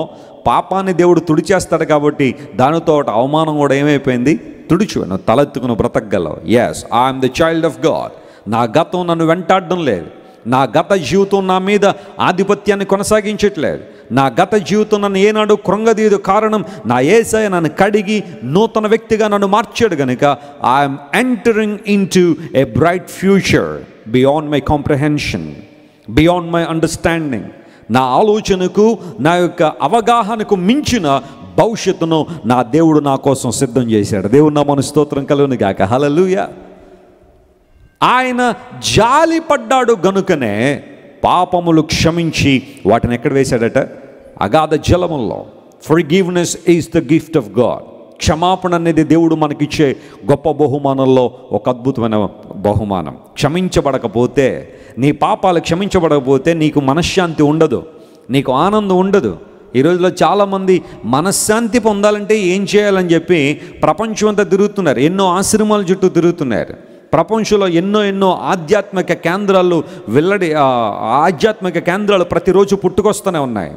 పాపాన్ని దేవుడు తుడిచేస్తాడు కాబట్టి దానితో అవమానం కూడా ఏమైపోయింది తుడిచు నువ్వు తలెత్తుకుని బ్రతకగలవు yes I'm the child of God నా గతం నన్ను వెంటాడడం లేదు నా గత జీవితం నా మీద ఆధిపత్యాన్ని కొనసాగించట్లేదు నా గత జీవితం నన్ను ఏనాడు కృంగదీదు కారణం నా ఏసయ నన్ను కడిగి నూతన వ్యక్తిగా నన్ను మార్చాడు కనుక I'm entering into a bright future beyond my comprehension beyond my understanding నా ఆలోచనకు నా యొక్క అవగాహనకు మించిన భవిష్యత్తును నా దేవుడు నా కోసం సిద్ధం చేశాడు దేవుడు నా మన స్తోత్రం కలుగును గాక హలలుయ ఆయన జాలి పడ్డాడు గనుకనే పాపములు క్షమించి వాటిని ఎక్కడ వేశాడట అగాధ జలముల్లో forgiveness is the gift of God క్షమాపణ అనేది దేవుడు మనకిచ్చే గొప్ప బహుమానంలో ఒక అద్భుతమైన బహుమానం క్షమించబడకపోతే నీ పాపాలు క్షమించబడకపోతే నీకు మనశ్శాంతి ఉండదు నీకు ఆనందం ఉండదు ఈ రోజులో చాలామంది మనశ్శాంతి పొందాలంటే ఏం చేయాలని చెప్పి ప్రపంచం అంతా తిరుగుతున్నారు ఎన్నో ఆశ్రమాల చుట్టూ తిరుగుతున్నారు ప్రపంచంలో ఎన్నో ఎన్నో ఆధ్యాత్మిక కేంద్రాలు వెల్లడి ఆధ్యాత్మిక కేంద్రాలు ప్రతిరోజు పుట్టుకొస్తూనే ఉన్నాయి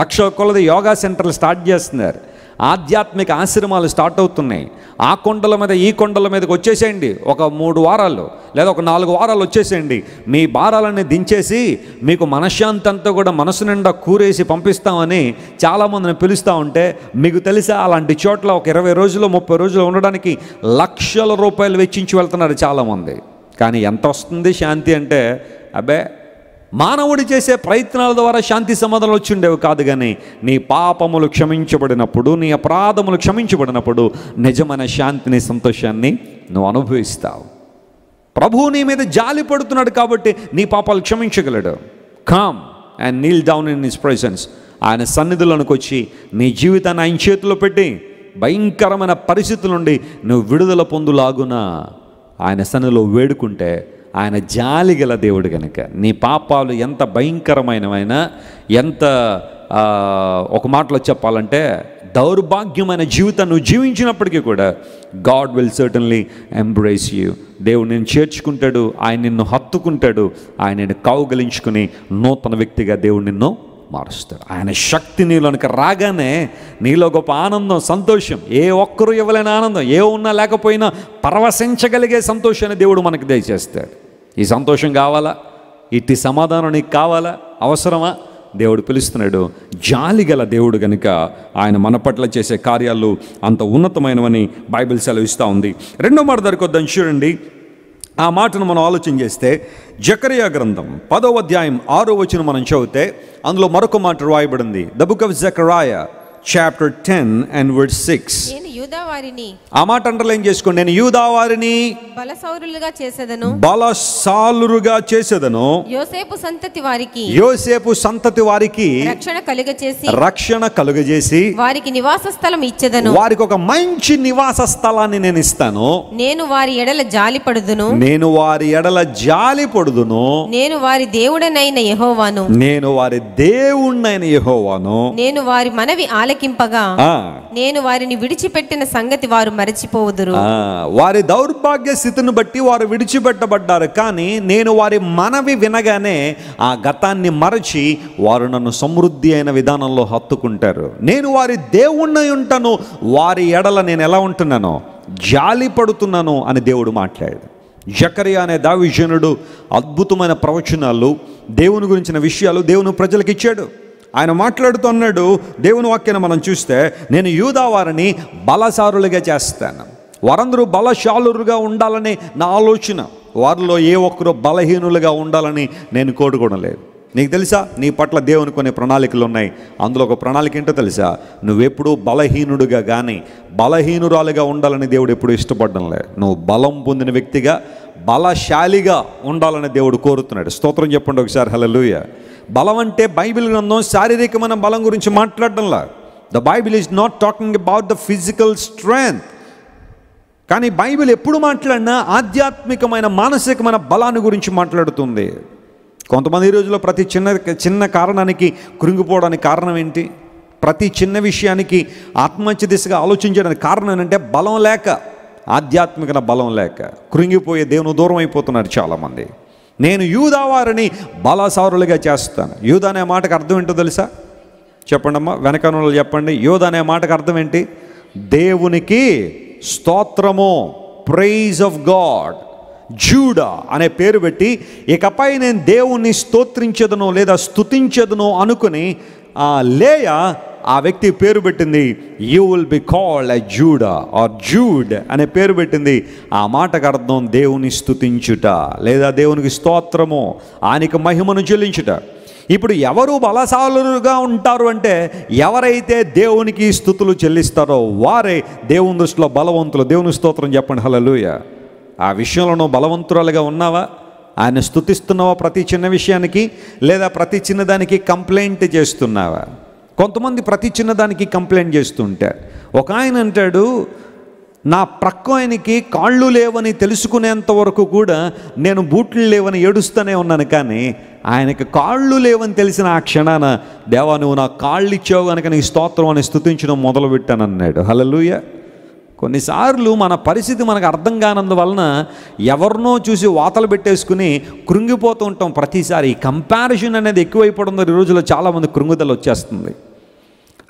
లక్ష కొలది యోగా సెంటర్లు స్టార్ట్ చేస్తున్నారు ఆధ్యాత్మిక ఆశ్రమాలు స్టార్ట్ అవుతున్నాయి ఆ కొండల మీద ఈ కొండల మీదకి వచ్చేసేయండి ఒక మూడు వారాలు లేదా ఒక నాలుగు వారాలు వచ్చేసేయండి మీ భారాలన్నీ దించేసి మీకు మనశ్శాంతి అంతా కూడా మనసు నిండా కూరేసి పంపిస్తామని చాలామందిని పిలుస్తూ ఉంటే మీకు తెలుసా అలాంటి చోట్ల ఒక ఇరవై రోజులు ముప్పై రోజులు ఉండడానికి లక్షల రూపాయలు వెచ్చించి వెళ్తున్నారు చాలామంది కానీ ఎంత వస్తుంది శాంతి అంటే అబ్బే మానవుడు చేసే ప్రయత్నాల ద్వారా శాంతి సమాధానాలు వచ్చిండేవి కాదు కానీ నీ పాపములు క్షమించబడినప్పుడు నీ అపరాధములు క్షమించబడినప్పుడు నిజమైన శాంతిని సంతోషాన్ని నువ్వు అనుభవిస్తావు ప్రభువు నీ మీద జాలి పడుతున్నాడు కాబట్టి నీ పాపాలు క్షమించగలడు come and kneel down in his presence ఆయన సన్నిధులకు వచ్చి నీ జీవితాన్ని ఆయన చేతిలో పెట్టి భయంకరమైన పరిస్థితుల నుండి నువ్వు విడుదల పొందులాగున ఆయన సన్నిధిలో వేడుకుంటే ఆయన జాలి గల దేవుడు కనుక నీ పాపాలు ఎంత భయంకరమైనవైనా ఎంత ఒక మాటలో చెప్పాలంటే దౌర్భాగ్యమైన జీవితం నువ్వు జీవించినప్పటికీ కూడా God will certainly embrace you దేవుడు నేను చేర్చుకుంటాడు ఆయన నిన్ను హత్తుకుంటాడు ఆయన నిన్ను కౌగలించుకుని నూతన వ్యక్తిగా దేవుడు నిన్ను మారుస్తాడు ఆయన శక్తి నీలోనికి రాగానే నీలో గొప్ప ఆనందం సంతోషం ఏ ఒక్కరూ ఇవ్వలేని ఆనందం ఏ ఉన్నా లేకపోయినా పరవశించగలిగే సంతోషాన్ని దేవుడు మనకు దయచేస్తాడు ఈ సంతోషం కావాలా ఇట్టి సమాధానం నీకు కావాలా అవసరమా దేవుడు పిలుస్తున్నాడు జాలి గల దేవుడు కనుక ఆయన మన పట్ల చేసే కార్యాలు అంత ఉన్నతమైనవని బైబిల్ సెలవిస్తూ ఉంది రెండో మాట దొరికొద్దని చూడండి ఆ మాటను మనం ఆలోచన చేస్తే జకరియా గ్రంథం పదో అధ్యాయం ఆరో వచ్చిన మనం చదివితే అందులో మరొక మాట రాయబడింది the book of Zechariah chapter ten and word six నేను యూదావారిని ఆ మాట అండర్లైన్ చేసుకోండి నేను వారిని బలసౌరులుగా చేసేదను బలసాలురుగా చేసేదను యోసేపు సంతతి వారికి యోసేపు సంతతి వారికి రక్షణ కలుగ చేసి రక్షణ కలుగజేసి వారికి నివాస స్థలం ఇచ్చేదను వారికి ఒక మంచి నివాస స్థలాన్ని నేను ఇస్తాను నేను వారి ఎడల జాలి పడుదును నేను వారి ఎడల జాలి పడుదును నేను వారి దేవుడనైన యహోవాను నేను వారి దేవుణ్ణైన యహోవాను నేను వారి మనవి ఆలయ ఆలకింపగా నేను వారిని విడిచిపెట్టిన సంగతి వారు మరచిపోవదురు వారి దౌర్భాగ్య స్థితిని బట్టి వారు విడిచిపెట్టబడ్డారు కానీ నేను వారి మనవి వినగానే ఆ గతాన్ని మరచి వారు నన్ను సమృద్ధి అయిన విధానంలో హత్తుకుంటారు నేను వారి దేవుణ్ణి ఉంటాను వారి ఎడల నేను ఎలా ఉంటున్నాను జాలి పడుతున్నాను అని దేవుడు మాట్లాడాడు జకరియా అనే దావిజనుడు అద్భుతమైన ప్రవచనాలు దేవుని గురించిన విషయాలు దేవుని ప్రజలకు ఇచ్చాడు ఆయన మాట్లాడుతున్నాడు దేవుని వాక్యను మనం చూస్తే నేను యూదా వారిని బలసారులుగా చేస్తాను వారందరూ బలశాలురుగా ఉండాలని నా ఆలోచన వారిలో ఏ ఒక్కరు బలహీనులుగా ఉండాలని నేను కోరుకోవడం నీకు తెలుసా నీ పట్ల దేవుని కొన్ని ప్రణాళికలు ఉన్నాయి అందులో ఒక ప్రణాళిక ఏంటో తెలుసా నువ్వెప్పుడు బలహీనుడుగా కానీ బలహీనురాలుగా ఉండాలని దేవుడు ఎప్పుడు ఇష్టపడడం లేదు నువ్వు బలం పొందిన వ్యక్తిగా బలశాలిగా ఉండాలని దేవుడు కోరుతున్నాడు స్తోత్రం చెప్పండి ఒకసారి హలో బలం అంటే బైబిల్ గ్రంథం శారీరకమైన బలం గురించి మాట్లాడడంలా the Bible is not talking about the physical strength కానీ బైబిల్ ఎప్పుడు మాట్లాడినా ఆధ్యాత్మికమైన మానసికమైన బలాన్ని గురించి మాట్లాడుతుంది కొంతమంది ఈ రోజుల్లో ప్రతి చిన్న చిన్న కారణానికి కృంగిపోవడానికి కారణం ఏంటి ప్రతి చిన్న విషయానికి ఆత్మహత్య దిశగా ఆలోచించడానికి కారణం ఏంటంటే బలం లేక ఆధ్యాత్మికన బలం లేక కృంగిపోయే దేవుని దూరం అయిపోతున్నారు చాలామంది నేను యూదావారిని బలసారులుగా చేస్తాను యూద అనే మాటకు అర్థం ఏంటో తెలుసా చెప్పండి అమ్మా వెనకనులు చెప్పండి యూద అనే మాటకు అర్థం ఏంటి దేవునికి స్తోత్రము ప్రైజ్ ఆఫ్ గాడ్ జూడా అనే పేరు పెట్టి ఇకపై నేను దేవుణ్ణి స్తోత్రించదును లేదా స్తుతించదనో అనుకుని ఆ లేయ ఆ వ్యక్తి పేరు పెట్టింది you will be called a Judah or Jude అనే పేరు పెట్టింది ఆ మాటకు అర్థం దేవుని స్థుతించుట లేదా దేవునికి స్తోత్రము ఆయనకి మహిమను చెల్లించుట ఇప్పుడు ఎవరు బలశాలుగా ఉంటారు అంటే ఎవరైతే దేవునికి స్థుతులు చెల్లిస్తారో వారే దేవుని దృష్టిలో బలవంతులు దేవుని స్తోత్రం చెప్పండి హలలుయ ఆ విషయంలో నువ్వు బలవంతురాలుగా ఉన్నావా ఆయన స్థుతిస్తున్నావా ప్రతి చిన్న విషయానికి లేదా ప్రతి చిన్నదానికి కంప్లైంట్ చేస్తున్నావా కొంతమంది ప్రతి చిన్నదానికి కంప్లైంట్ చేస్తుంటారు ఒక ఆయన అంటాడు నా ప్రక్క ఆయనకి కాళ్ళు లేవని తెలుసుకునేంత వరకు కూడా నేను బూట్లు లేవని ఏడుస్తూనే ఉన్నాను కానీ ఆయనకి కాళ్ళు లేవని తెలిసిన ఆ క్షణాన దేవా నువ్వు నా కాళ్ళు ఇచ్చావు కనుక నీ స్తోత్రం అని స్థుతించడం మొదలుపెట్టానన్నాడు అన్నాడు లూయ కొన్నిసార్లు మన పరిస్థితి మనకు అర్థం కానందువలన ఎవరినో చూసి వాతలు పెట్టేసుకుని కృంగిపోతూ ఉంటాం ప్రతిసారి కంపారిజన్ అనేది ఎక్కువైపోవడంతో ఈ రోజుల్లో చాలామంది కృంగుదల వచ్చేస్తుంది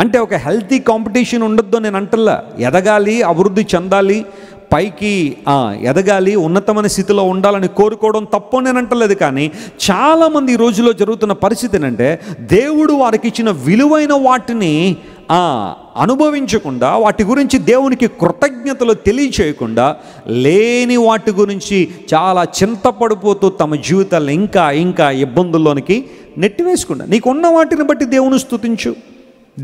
అంటే ఒక హెల్తీ కాంపిటీషన్ ఉండొద్దు నేను అంటల్లా ఎదగాలి అభివృద్ధి చెందాలి పైకి ఎదగాలి ఉన్నతమైన స్థితిలో ఉండాలని కోరుకోవడం తప్పు నేను అంటలేదు కానీ చాలామంది ఈ రోజులో జరుగుతున్న పరిస్థితి ఏంటంటే దేవుడు వారికి ఇచ్చిన విలువైన వాటిని అనుభవించకుండా వాటి గురించి దేవునికి కృతజ్ఞతలు తెలియచేయకుండా లేని వాటి గురించి చాలా చింతపడిపోతూ తమ జీవితాలు ఇంకా ఇంకా ఇబ్బందుల్లోనికి నెట్టివేసుకుండా నీకున్న వాటిని బట్టి దేవుని స్థుతించు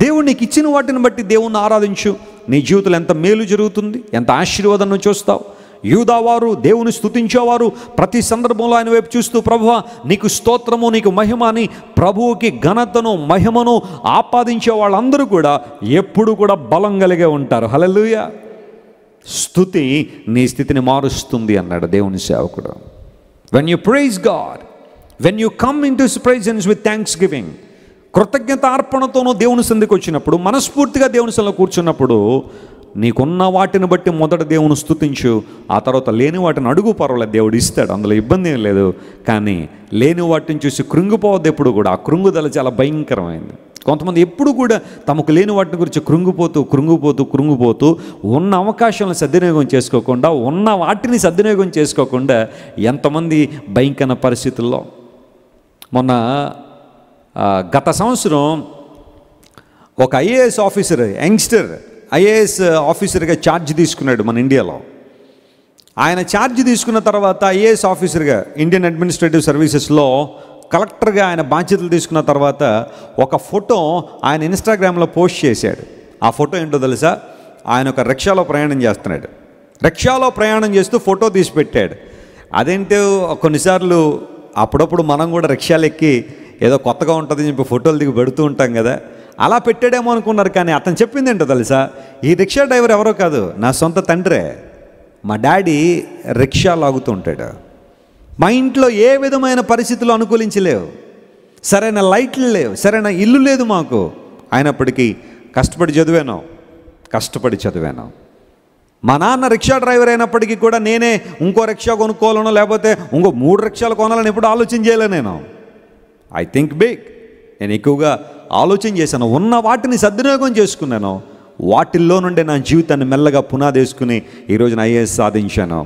దేవుడు నీకు ఇచ్చిన వాటిని బట్టి దేవుణ్ణి ఆరాధించు నీ జీవితంలో ఎంత మేలు జరుగుతుంది ఎంత ఆశీర్వాదం చూస్తావు యూదావారు దేవుని స్థుతించేవారు ప్రతి సందర్భంలో ఆయన వైపు చూస్తూ ప్రభువ నీకు స్తోత్రము నీకు మహిమ అని ప్రభువుకి ఘనతను మహిమను ఆపాదించే వాళ్ళందరూ కూడా ఎప్పుడు కూడా బలం కలిగే ఉంటారు హలలుయ స్థుతి నీ స్థితిని మారుస్తుంది అన్నాడు దేవుని సేవకుడు when you praise God when you come into presence with thanksgiving కృతజ్ఞత అర్పణతోనూ దేవుని సందికి వచ్చినప్పుడు మనస్ఫూర్తిగా దేవుని సంలో కూర్చున్నప్పుడు నీకున్న వాటిని బట్టి మొదట దేవుని స్థుతించు ఆ తర్వాత లేని వాటిని అడుగు పర్వాలేదు దేవుడు ఇస్తాడు అందులో ఇబ్బంది ఏం లేదు కానీ లేని వాటిని చూసి కృంగిపోవద్దు ఎప్పుడు కూడా ఆ కృంగుదల చాలా భయంకరమైంది కొంతమంది ఎప్పుడు కూడా తమకు లేని వాటిని గురించి కృంగిపోతూ కృంగిపోతూ కృంగిపోతూ ఉన్న అవకాశాలను సద్వినియోగం చేసుకోకుండా ఉన్న వాటిని సద్వినియోగం చేసుకోకుండా ఎంతమంది భయంకర పరిస్థితుల్లో మొన్న గత సంవత్సరం ఒక ఐఏఎస్ ఆఫీసర్ యంగ్స్టర్ ఐఏఎస్ ఆఫీసర్గా ఛార్జ్ తీసుకున్నాడు మన ఇండియాలో ఆయన ఛార్జ్ తీసుకున్న తర్వాత ఐఏఎస్ ఆఫీసర్గా ఇండియన్ అడ్మినిస్ట్రేటివ్ సర్వీసెస్లో కలెక్టర్గా ఆయన బాధ్యతలు తీసుకున్న తర్వాత ఒక ఫోటో ఆయన ఇన్స్టాగ్రామ్లో పోస్ట్ చేశాడు ఆ ఫోటో ఏంటో తెలుసా ఆయన ఒక రిక్షాలో ప్రయాణం చేస్తున్నాడు రిక్షాలో ప్రయాణం చేస్తూ ఫోటో తీసి పెట్టాడు అదేంటో కొన్నిసార్లు అప్పుడప్పుడు మనం కూడా రిక్షాలు ఎక్కి ఏదో కొత్తగా ఉంటుందని చెప్పి ఫోటోలు దిగి పెడుతూ ఉంటాం కదా అలా పెట్టాడేమో అనుకున్నారు కానీ అతను చెప్పింది ఏంటో తెలుసా ఈ రిక్షా డ్రైవర్ ఎవరో కాదు నా సొంత తండ్రే మా డాడీ రిక్షా లాగుతూ ఉంటాడు మా ఇంట్లో ఏ విధమైన పరిస్థితులు అనుకూలించలేవు సరైన లైట్లు లేవు సరైన ఇల్లు లేదు మాకు అయినప్పటికీ కష్టపడి చదివాను కష్టపడి చదివాను మా నాన్న రిక్షా డ్రైవర్ అయినప్పటికీ కూడా నేనే ఇంకో రిక్షా కొనుక్కోవాలనో లేకపోతే ఇంకో మూడు రిక్షాలు కొనాలని ఎప్పుడు ఆలోచన చేయలే నేను ఐ థింక్ బిగ్ నేను ఎక్కువగా ఆలోచన చేశాను ఉన్న వాటిని సద్వినియోగం చేసుకున్నాను వాటిల్లో నుండే నా జీవితాన్ని మెల్లగా పునాదేసుకుని ఈరోజు నా ఐఏఎస్ సాధించాను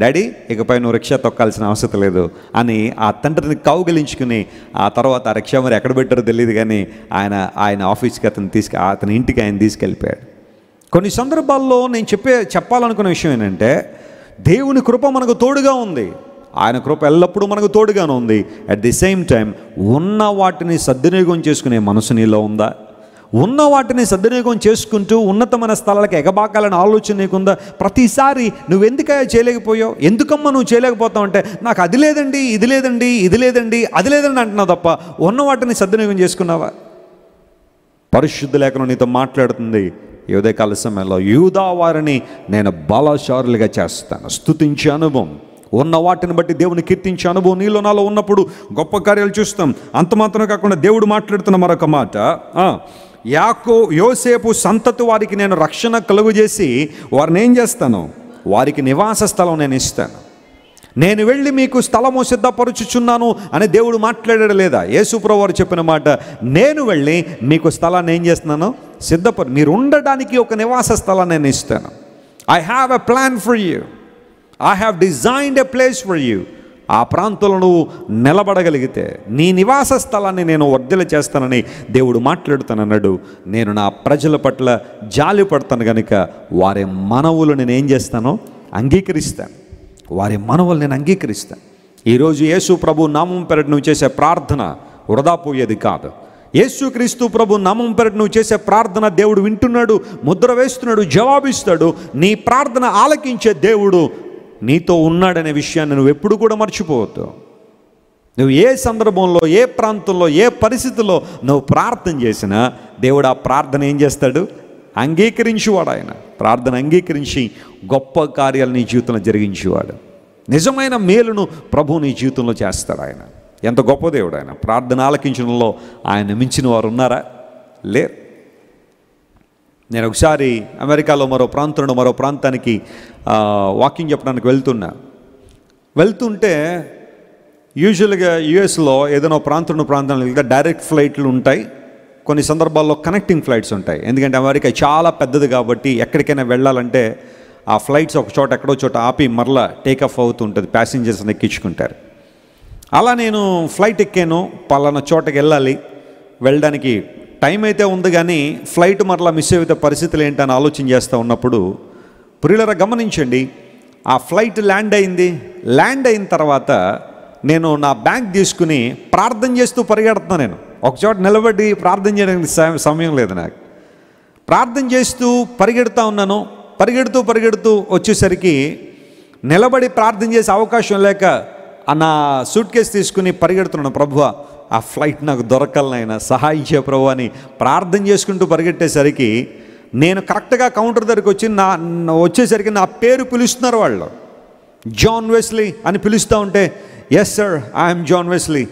డాడీ ఇకపై నువ్వు రిక్షా తొక్కాల్సిన అవసరం లేదు అని ఆ తండ్రిని కౌగలించుకుని ఆ తర్వాత ఆ రిక్షా మరి ఎక్కడ పెట్టారో తెలియదు కానీ ఆయన ఆయన ఆఫీస్కి అతను తీసుకు అతని ఇంటికి ఆయన తీసుకెళ్ళిపోయాడు కొన్ని సందర్భాల్లో నేను చెప్పే చెప్పాలనుకున్న విషయం ఏంటంటే దేవుని కృప మనకు తోడుగా ఉంది ఆయన కృప ఎల్లప్పుడూ మనకు తోడుగానే ఉంది అట్ ది సేమ్ టైం ఉన్న వాటిని సద్వినియోగం చేసుకునే మనసు నీలో ఉందా ఉన్న వాటిని సద్వినియోగం చేసుకుంటూ ఉన్నతమైన స్థలాలకు ఎగబాకాలని ఆలోచన నీకుందా ప్రతిసారి నువ్వెందుకయ్యా చేయలేకపోయావు ఎందుకమ్మా నువ్వు చేయలేకపోతావు అంటే నాకు అది లేదండి ఇది లేదండి ఇది లేదండి అది లేదండి అంటున్నావు తప్ప ఉన్న వాటిని సద్వినియోగం చేసుకున్నావా పరిశుద్ధ లేఖనం నీతో మాట్లాడుతుంది యువదే కాల సమయంలో యూదా వారిని నేను బలశారులుగా చేస్తాను స్థుతించే అనుభవం ఉన్న వాటిని బట్టి దేవుని కీర్తించే అనుభవం నీలో నాలో ఉన్నప్పుడు గొప్ప కార్యాలు చూస్తాం అంత మాత్రం కాకుండా దేవుడు మాట్లాడుతున్న మరొక మాట యాకో యోసేపు సంతతి వారికి నేను రక్షణ కలుగు చేసి వారిని ఏం చేస్తాను వారికి నివాస స్థలం నేను ఇస్తాను నేను వెళ్ళి మీకు స్థలము సిద్ధపరుచుచున్నాను అని దేవుడు మాట్లాడాడు లేదా యేసుప్రభు వారు చెప్పిన మాట నేను వెళ్ళి మీకు స్థలాన్ని ఏం చేస్తున్నాను సిద్ధపరు మీరు ఉండడానికి ఒక నివాస స్థలాన్ని నేను ఇస్తాను I have a plan for you I have designed a place for you ఆ ప్రాంతంలో నువ్వు నిలబడగలిగితే నీ నివాస స్థలాన్ని నేను వర్ధల చేస్తానని దేవుడు మాట్లాడుతానన్నాడు నేను నా ప్రజల పట్ల జాలి పడతాను కనుక వారి మనవులు నేను ఏం చేస్తానో అంగీకరిస్తాను వారి మనవులు నేను అంగీకరిస్తాను ఈరోజు యేసు ప్రభు నామం పెరటి నువ్వు చేసే ప్రార్థన వృధా పోయేది కాదు యేసుక్రీస్తు ప్రభు నామం పెరటి నువ్వు చేసే ప్రార్థన దేవుడు వింటున్నాడు ముద్ర వేస్తున్నాడు జవాబిస్తాడు నీ ప్రార్థన ఆలకించే దేవుడు నీతో ఉన్నాడనే విషయాన్ని నువ్వు ఎప్పుడు కూడా మర్చిపోవద్దు నువ్వు ఏ సందర్భంలో ఏ ప్రాంతంలో ఏ పరిస్థితుల్లో నువ్వు ప్రార్థన చేసినా దేవుడు ఆ ప్రార్థన ఏం చేస్తాడు అంగీకరించేవాడు ఆయన ప్రార్థన అంగీకరించి గొప్ప కార్యాలు నీ జీవితంలో జరిగించేవాడు నిజమైన మేలును ప్రభు నీ జీవితంలో చేస్తాడు ఆయన ఎంత గొప్ప దేవుడు ఆయన ప్రార్థన ఆలకించడంలో ఆయన మించిన వారు ఉన్నారా లేరు నేను ఒకసారి అమెరికాలో మరో ప్రాంతంలో మరో ప్రాంతానికి వాకింగ్ చెప్పడానికి వెళ్తున్నా వెళ్తుంటే యూజువల్గా యుఎస్లో ఏదైనా ప్రాంతం ప్రాంతానికి వెళ్తే డైరెక్ట్ ఫ్లైట్లు ఉంటాయి కొన్ని సందర్భాల్లో కనెక్టింగ్ ఫ్లైట్స్ ఉంటాయి ఎందుకంటే అమెరికా చాలా పెద్దది కాబట్టి ఎక్కడికైనా వెళ్ళాలంటే ఆ ఫ్లైట్స్ ఒక చోట ఎక్కడో చోట ఆపి మరలా టేకఫ్ అవుతూ ఉంటుంది ప్యాసింజర్స్ని ఎక్కించుకుంటారు అలా నేను ఫ్లైట్ ఎక్కాను పలానా చోటకి వెళ్ళాలి వెళ్ళడానికి టైం అయితే ఉంది కానీ ఫ్లైట్ మరలా మిస్ అయితే పరిస్థితులు ఏంటని ఆలోచన చేస్తూ ఉన్నప్పుడు ప్రియులర గమనించండి ఆ ఫ్లైట్ ల్యాండ్ అయింది ల్యాండ్ అయిన తర్వాత నేను నా బ్యాంక్ తీసుకుని ప్రార్థన చేస్తూ పరిగెడుతున్నాను నేను ఒకచోట నిలబడి ప్రార్థన చేయడానికి సమయం లేదు నాకు ప్రార్థన చేస్తూ పరిగెడుతూ ఉన్నాను పరిగెడుతూ పరిగెడుతూ వచ్చేసరికి నిలబడి ప్రార్థన చేసే అవకాశం లేక నా సూట్ కేసు తీసుకుని పరిగెడుతున్నాను ప్రభువ ఆ ఫ్లైట్ నాకు దొరకలనైనా సహాయం చే ప్రభు అని ప్రార్థన చేసుకుంటూ పరిగెట్టేసరికి నేను కరెక్ట్గా కౌంటర్ దగ్గరికి వచ్చి నా వచ్చేసరికి నా పేరు పిలుస్తున్నారు వాళ్ళు జాన్ వెస్లీ అని పిలుస్తూ ఉంటే yes sir I'm John Wesley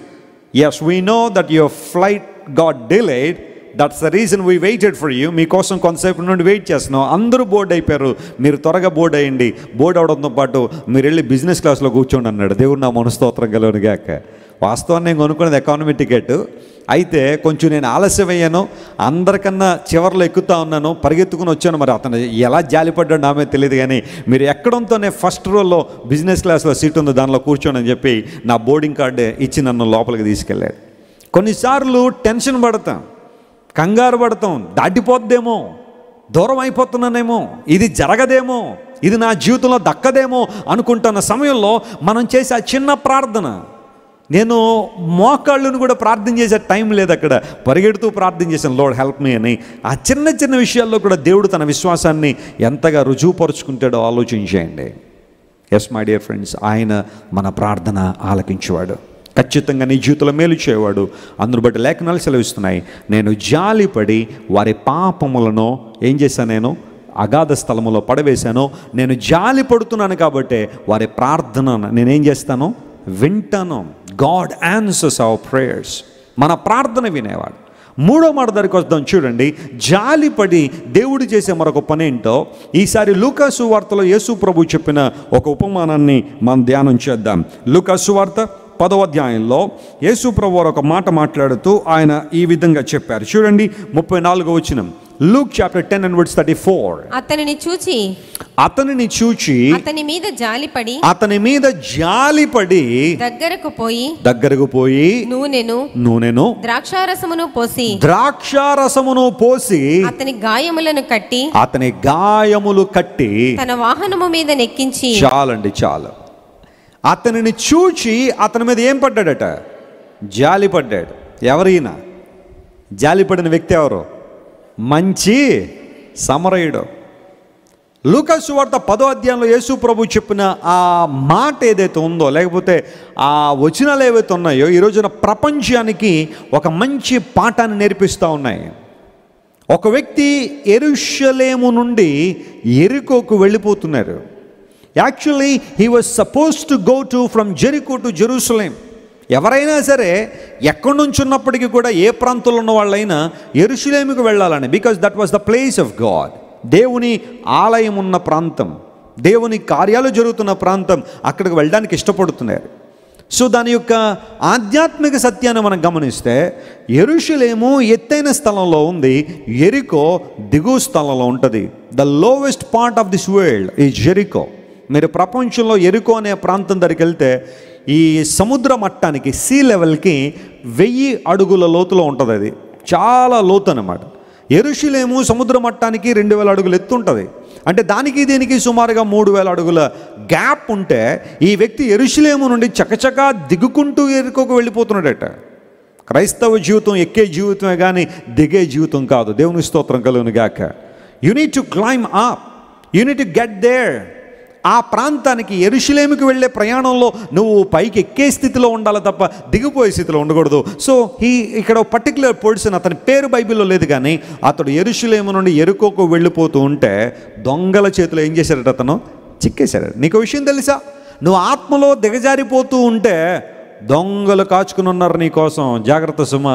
yes we know that your flight got delayed that's the reason we waited for you మీకోసం కొంతసేపు నుండి వెయిట్ చేస్తున్నాం అందరూ బోర్డ్ అయిపోయారు మీరు త్వరగా బోర్డ్ అయ్యండి బోర్డ్ అవడంతో పాటు మీరు వెళ్ళి బిజినెస్ క్లాస్లో కూర్చోండి అన్నాడు దేవుడు నా మనస్తోత్రం గలవనిగాక వాస్తవాన్ని నేను కొనుక్కునేది ఎకానమీ టికెట్ అయితే కొంచెం నేను ఆలస్యం అయ్యాను అందరికన్నా చివరిలో ఎక్కుతా ఉన్నాను పరిగెత్తుకుని వచ్చాను మరి అతను ఎలా జాలిపడ్డాడు నామే తెలియదు కానీ మీరు ఎక్కడంతోనే ఫస్ట్ రోల్లో బిజినెస్ క్లాస్లో సీట్ ఉంది దానిలో కూర్చోండి అని చెప్పి నా బోర్డింగ్ కార్డు ఇచ్చి నన్ను లోపలికి తీసుకెళ్ళాడు కొన్నిసార్లు టెన్షన్ పడతాం కంగారు పడతాం దాటిపోద్దేమో దూరం అయిపోతున్నానేమో ఇది జరగదేమో ఇది నా జీవితంలో దక్కదేమో అనుకుంటున్న సమయంలో మనం చేసే ఆ చిన్న ప్రార్థన నేను మోకాళ్ళను కూడా ప్రార్థన చేసే టైం లేదు అక్కడ పరిగెడుతూ ప్రార్థన చేశాను లోడ్ హెల్ప్ మీ అని ఆ చిన్న చిన్న విషయాల్లో కూడా దేవుడు తన విశ్వాసాన్ని ఎంతగా రుజువుపరుచుకుంటాడో ఆలోచించేయండి ఎస్ మై డియర్ ఫ్రెండ్స్ ఆయన మన ప్రార్థన ఆలకించేవాడు ఖచ్చితంగా నీ జీవితంలో మేలు చేయవాడు అందును బట్టి లేఖనాలు సెలవిస్తున్నాయి నేను జాలిపడి వారి పాపములను ఏం చేశాను నేను అగాధ స్థలములో పడవేశాను నేను జాలి పడుతున్నాను కాబట్టే వారి ప్రార్థన నేనేం చేస్తాను వింటాను గాడ్ ఆన్సర్స్ అవర్ ప్రేయర్స్ మన ప్రార్థన వినేవాడు మూడో మాట దగ్గరికి వద్దాం చూడండి జాలిపడి దేవుడు చేసే మరొక పని ఏంటో ఈసారి లూకాసు వార్తలో యేసు ప్రభు చెప్పిన ఒక ఉపమానాన్ని మనం ధ్యానం చేద్దాం లూకాసు వార్త పదవ అధ్యాయంలో యేసు ప్రభు ఒక మాట మాట్లాడుతూ ఆయన ఈ విధంగా చెప్పారు చూడండి ముప్పై నాలుగో వచ్చినాం Luke chapter ten and words four అతనిని చూచి అతనిని చూచి అతని మీద జాలిపడి అతని మీద జాలిపడి దగ్గరకు పోయి దగ్గరకు పోయి నూనెను నూనెను ద్రాక్షారసమును పోసి ద్రాక్షారసమును పోసి అతని గాయములను కట్టి అతని గాయములు కట్టి తన వాహనము మీద నెక్కించి చాలండి చాలు అతనిని చూచి అతని మీద ఏం పడ్డాడట జాలి పడ్డాడు ఎవరైనా జాలిపడిన వ్యక్తి ఎవరో మంచి సమరయుడు లూకాసు వార్త పదో అధ్యాయంలో యేసు ప్రభు చెప్పిన ఆ మాట ఏదైతే ఉందో లేకపోతే ఆ వచనాలు ఏవైతే ఉన్నాయో ఈ రోజున ప్రపంచానికి ఒక మంచి పాఠాన్ని నేర్పిస్తూ ఉన్నాయి ఒక వ్యక్తి ఎరుషలేము నుండి ఎరుకోకు వెళ్ళిపోతున్నారు actually he was suppose to go to from Jericho to Jerusalem ఎవరైనా సరే ఎక్కడి నుంచి ఉన్నప్పటికీ కూడా ఏ ప్రాంతంలో ఉన్న వాళ్ళైనా ఎరుషులేమికి వెళ్ళాలని because that was the place of God దేవుని ఆలయం ఉన్న ప్రాంతం దేవుని కార్యాలు జరుగుతున్న ప్రాంతం అక్కడికి వెళ్ళడానికి ఇష్టపడుతున్నారు సో దాని యొక్క ఆధ్యాత్మిక సత్యాన్ని మనం గమనిస్తే ఎరుషులేము ఎత్తైన స్థలంలో ఉంది ఎరికో దిగువ స్థలంలో ఉంటుంది the lowest part of this world ఈ జెరికో మీరు ప్రపంచంలో ఎరుకో అనే ప్రాంతం దగ్గరికి వెళ్తే ఈ సముద్ర మట్టానికి సీ లెవెల్కి వెయ్యి అడుగుల లోతులో ఉంటుంది అది చాలా లోతు అనమాట ఎరుషులేము సముద్ర మట్టానికి రెండు వేల అడుగులు ఎత్తుంటుంది అంటే దానికి దీనికి సుమారుగా మూడు వేల అడుగుల గ్యాప్ ఉంటే ఈ వ్యక్తి ఎరుషులేము నుండి చకచకా దిగుకుంటూ ఎరుకోకు వెళ్ళిపోతున్నాడట క్రైస్తవ జీవితం ఎక్కే జీవితమే కానీ దిగే జీవితం కాదు దేవుని స్తోత్రం కలుగును గాక you to climb up you to get there ఆ ప్రాంతానికి ఎరుషులేమికి వెళ్ళే ప్రయాణంలో నువ్వు పైకి ఎక్కే స్థితిలో ఉండాలి తప్ప దిగిపోయే స్థితిలో ఉండకూడదు సో ఈ ఇక్కడ పర్టికులర్ పర్సన్ అతని పేరు బైబిల్లో లేదు కానీ అతడు ఎరుషులేము నుండి ఎరుకోకు వెళ్ళిపోతూ ఉంటే దొంగల చేతిలో ఏం చేశాడట అతను చిక్కేశాడు నీకు విషయం తెలుసా నువ్వు ఆత్మలో దిగజారిపోతూ ఉంటే దొంగలు కాచుకుని ఉన్నారు నీకోసం జాగ్రత్త సుమ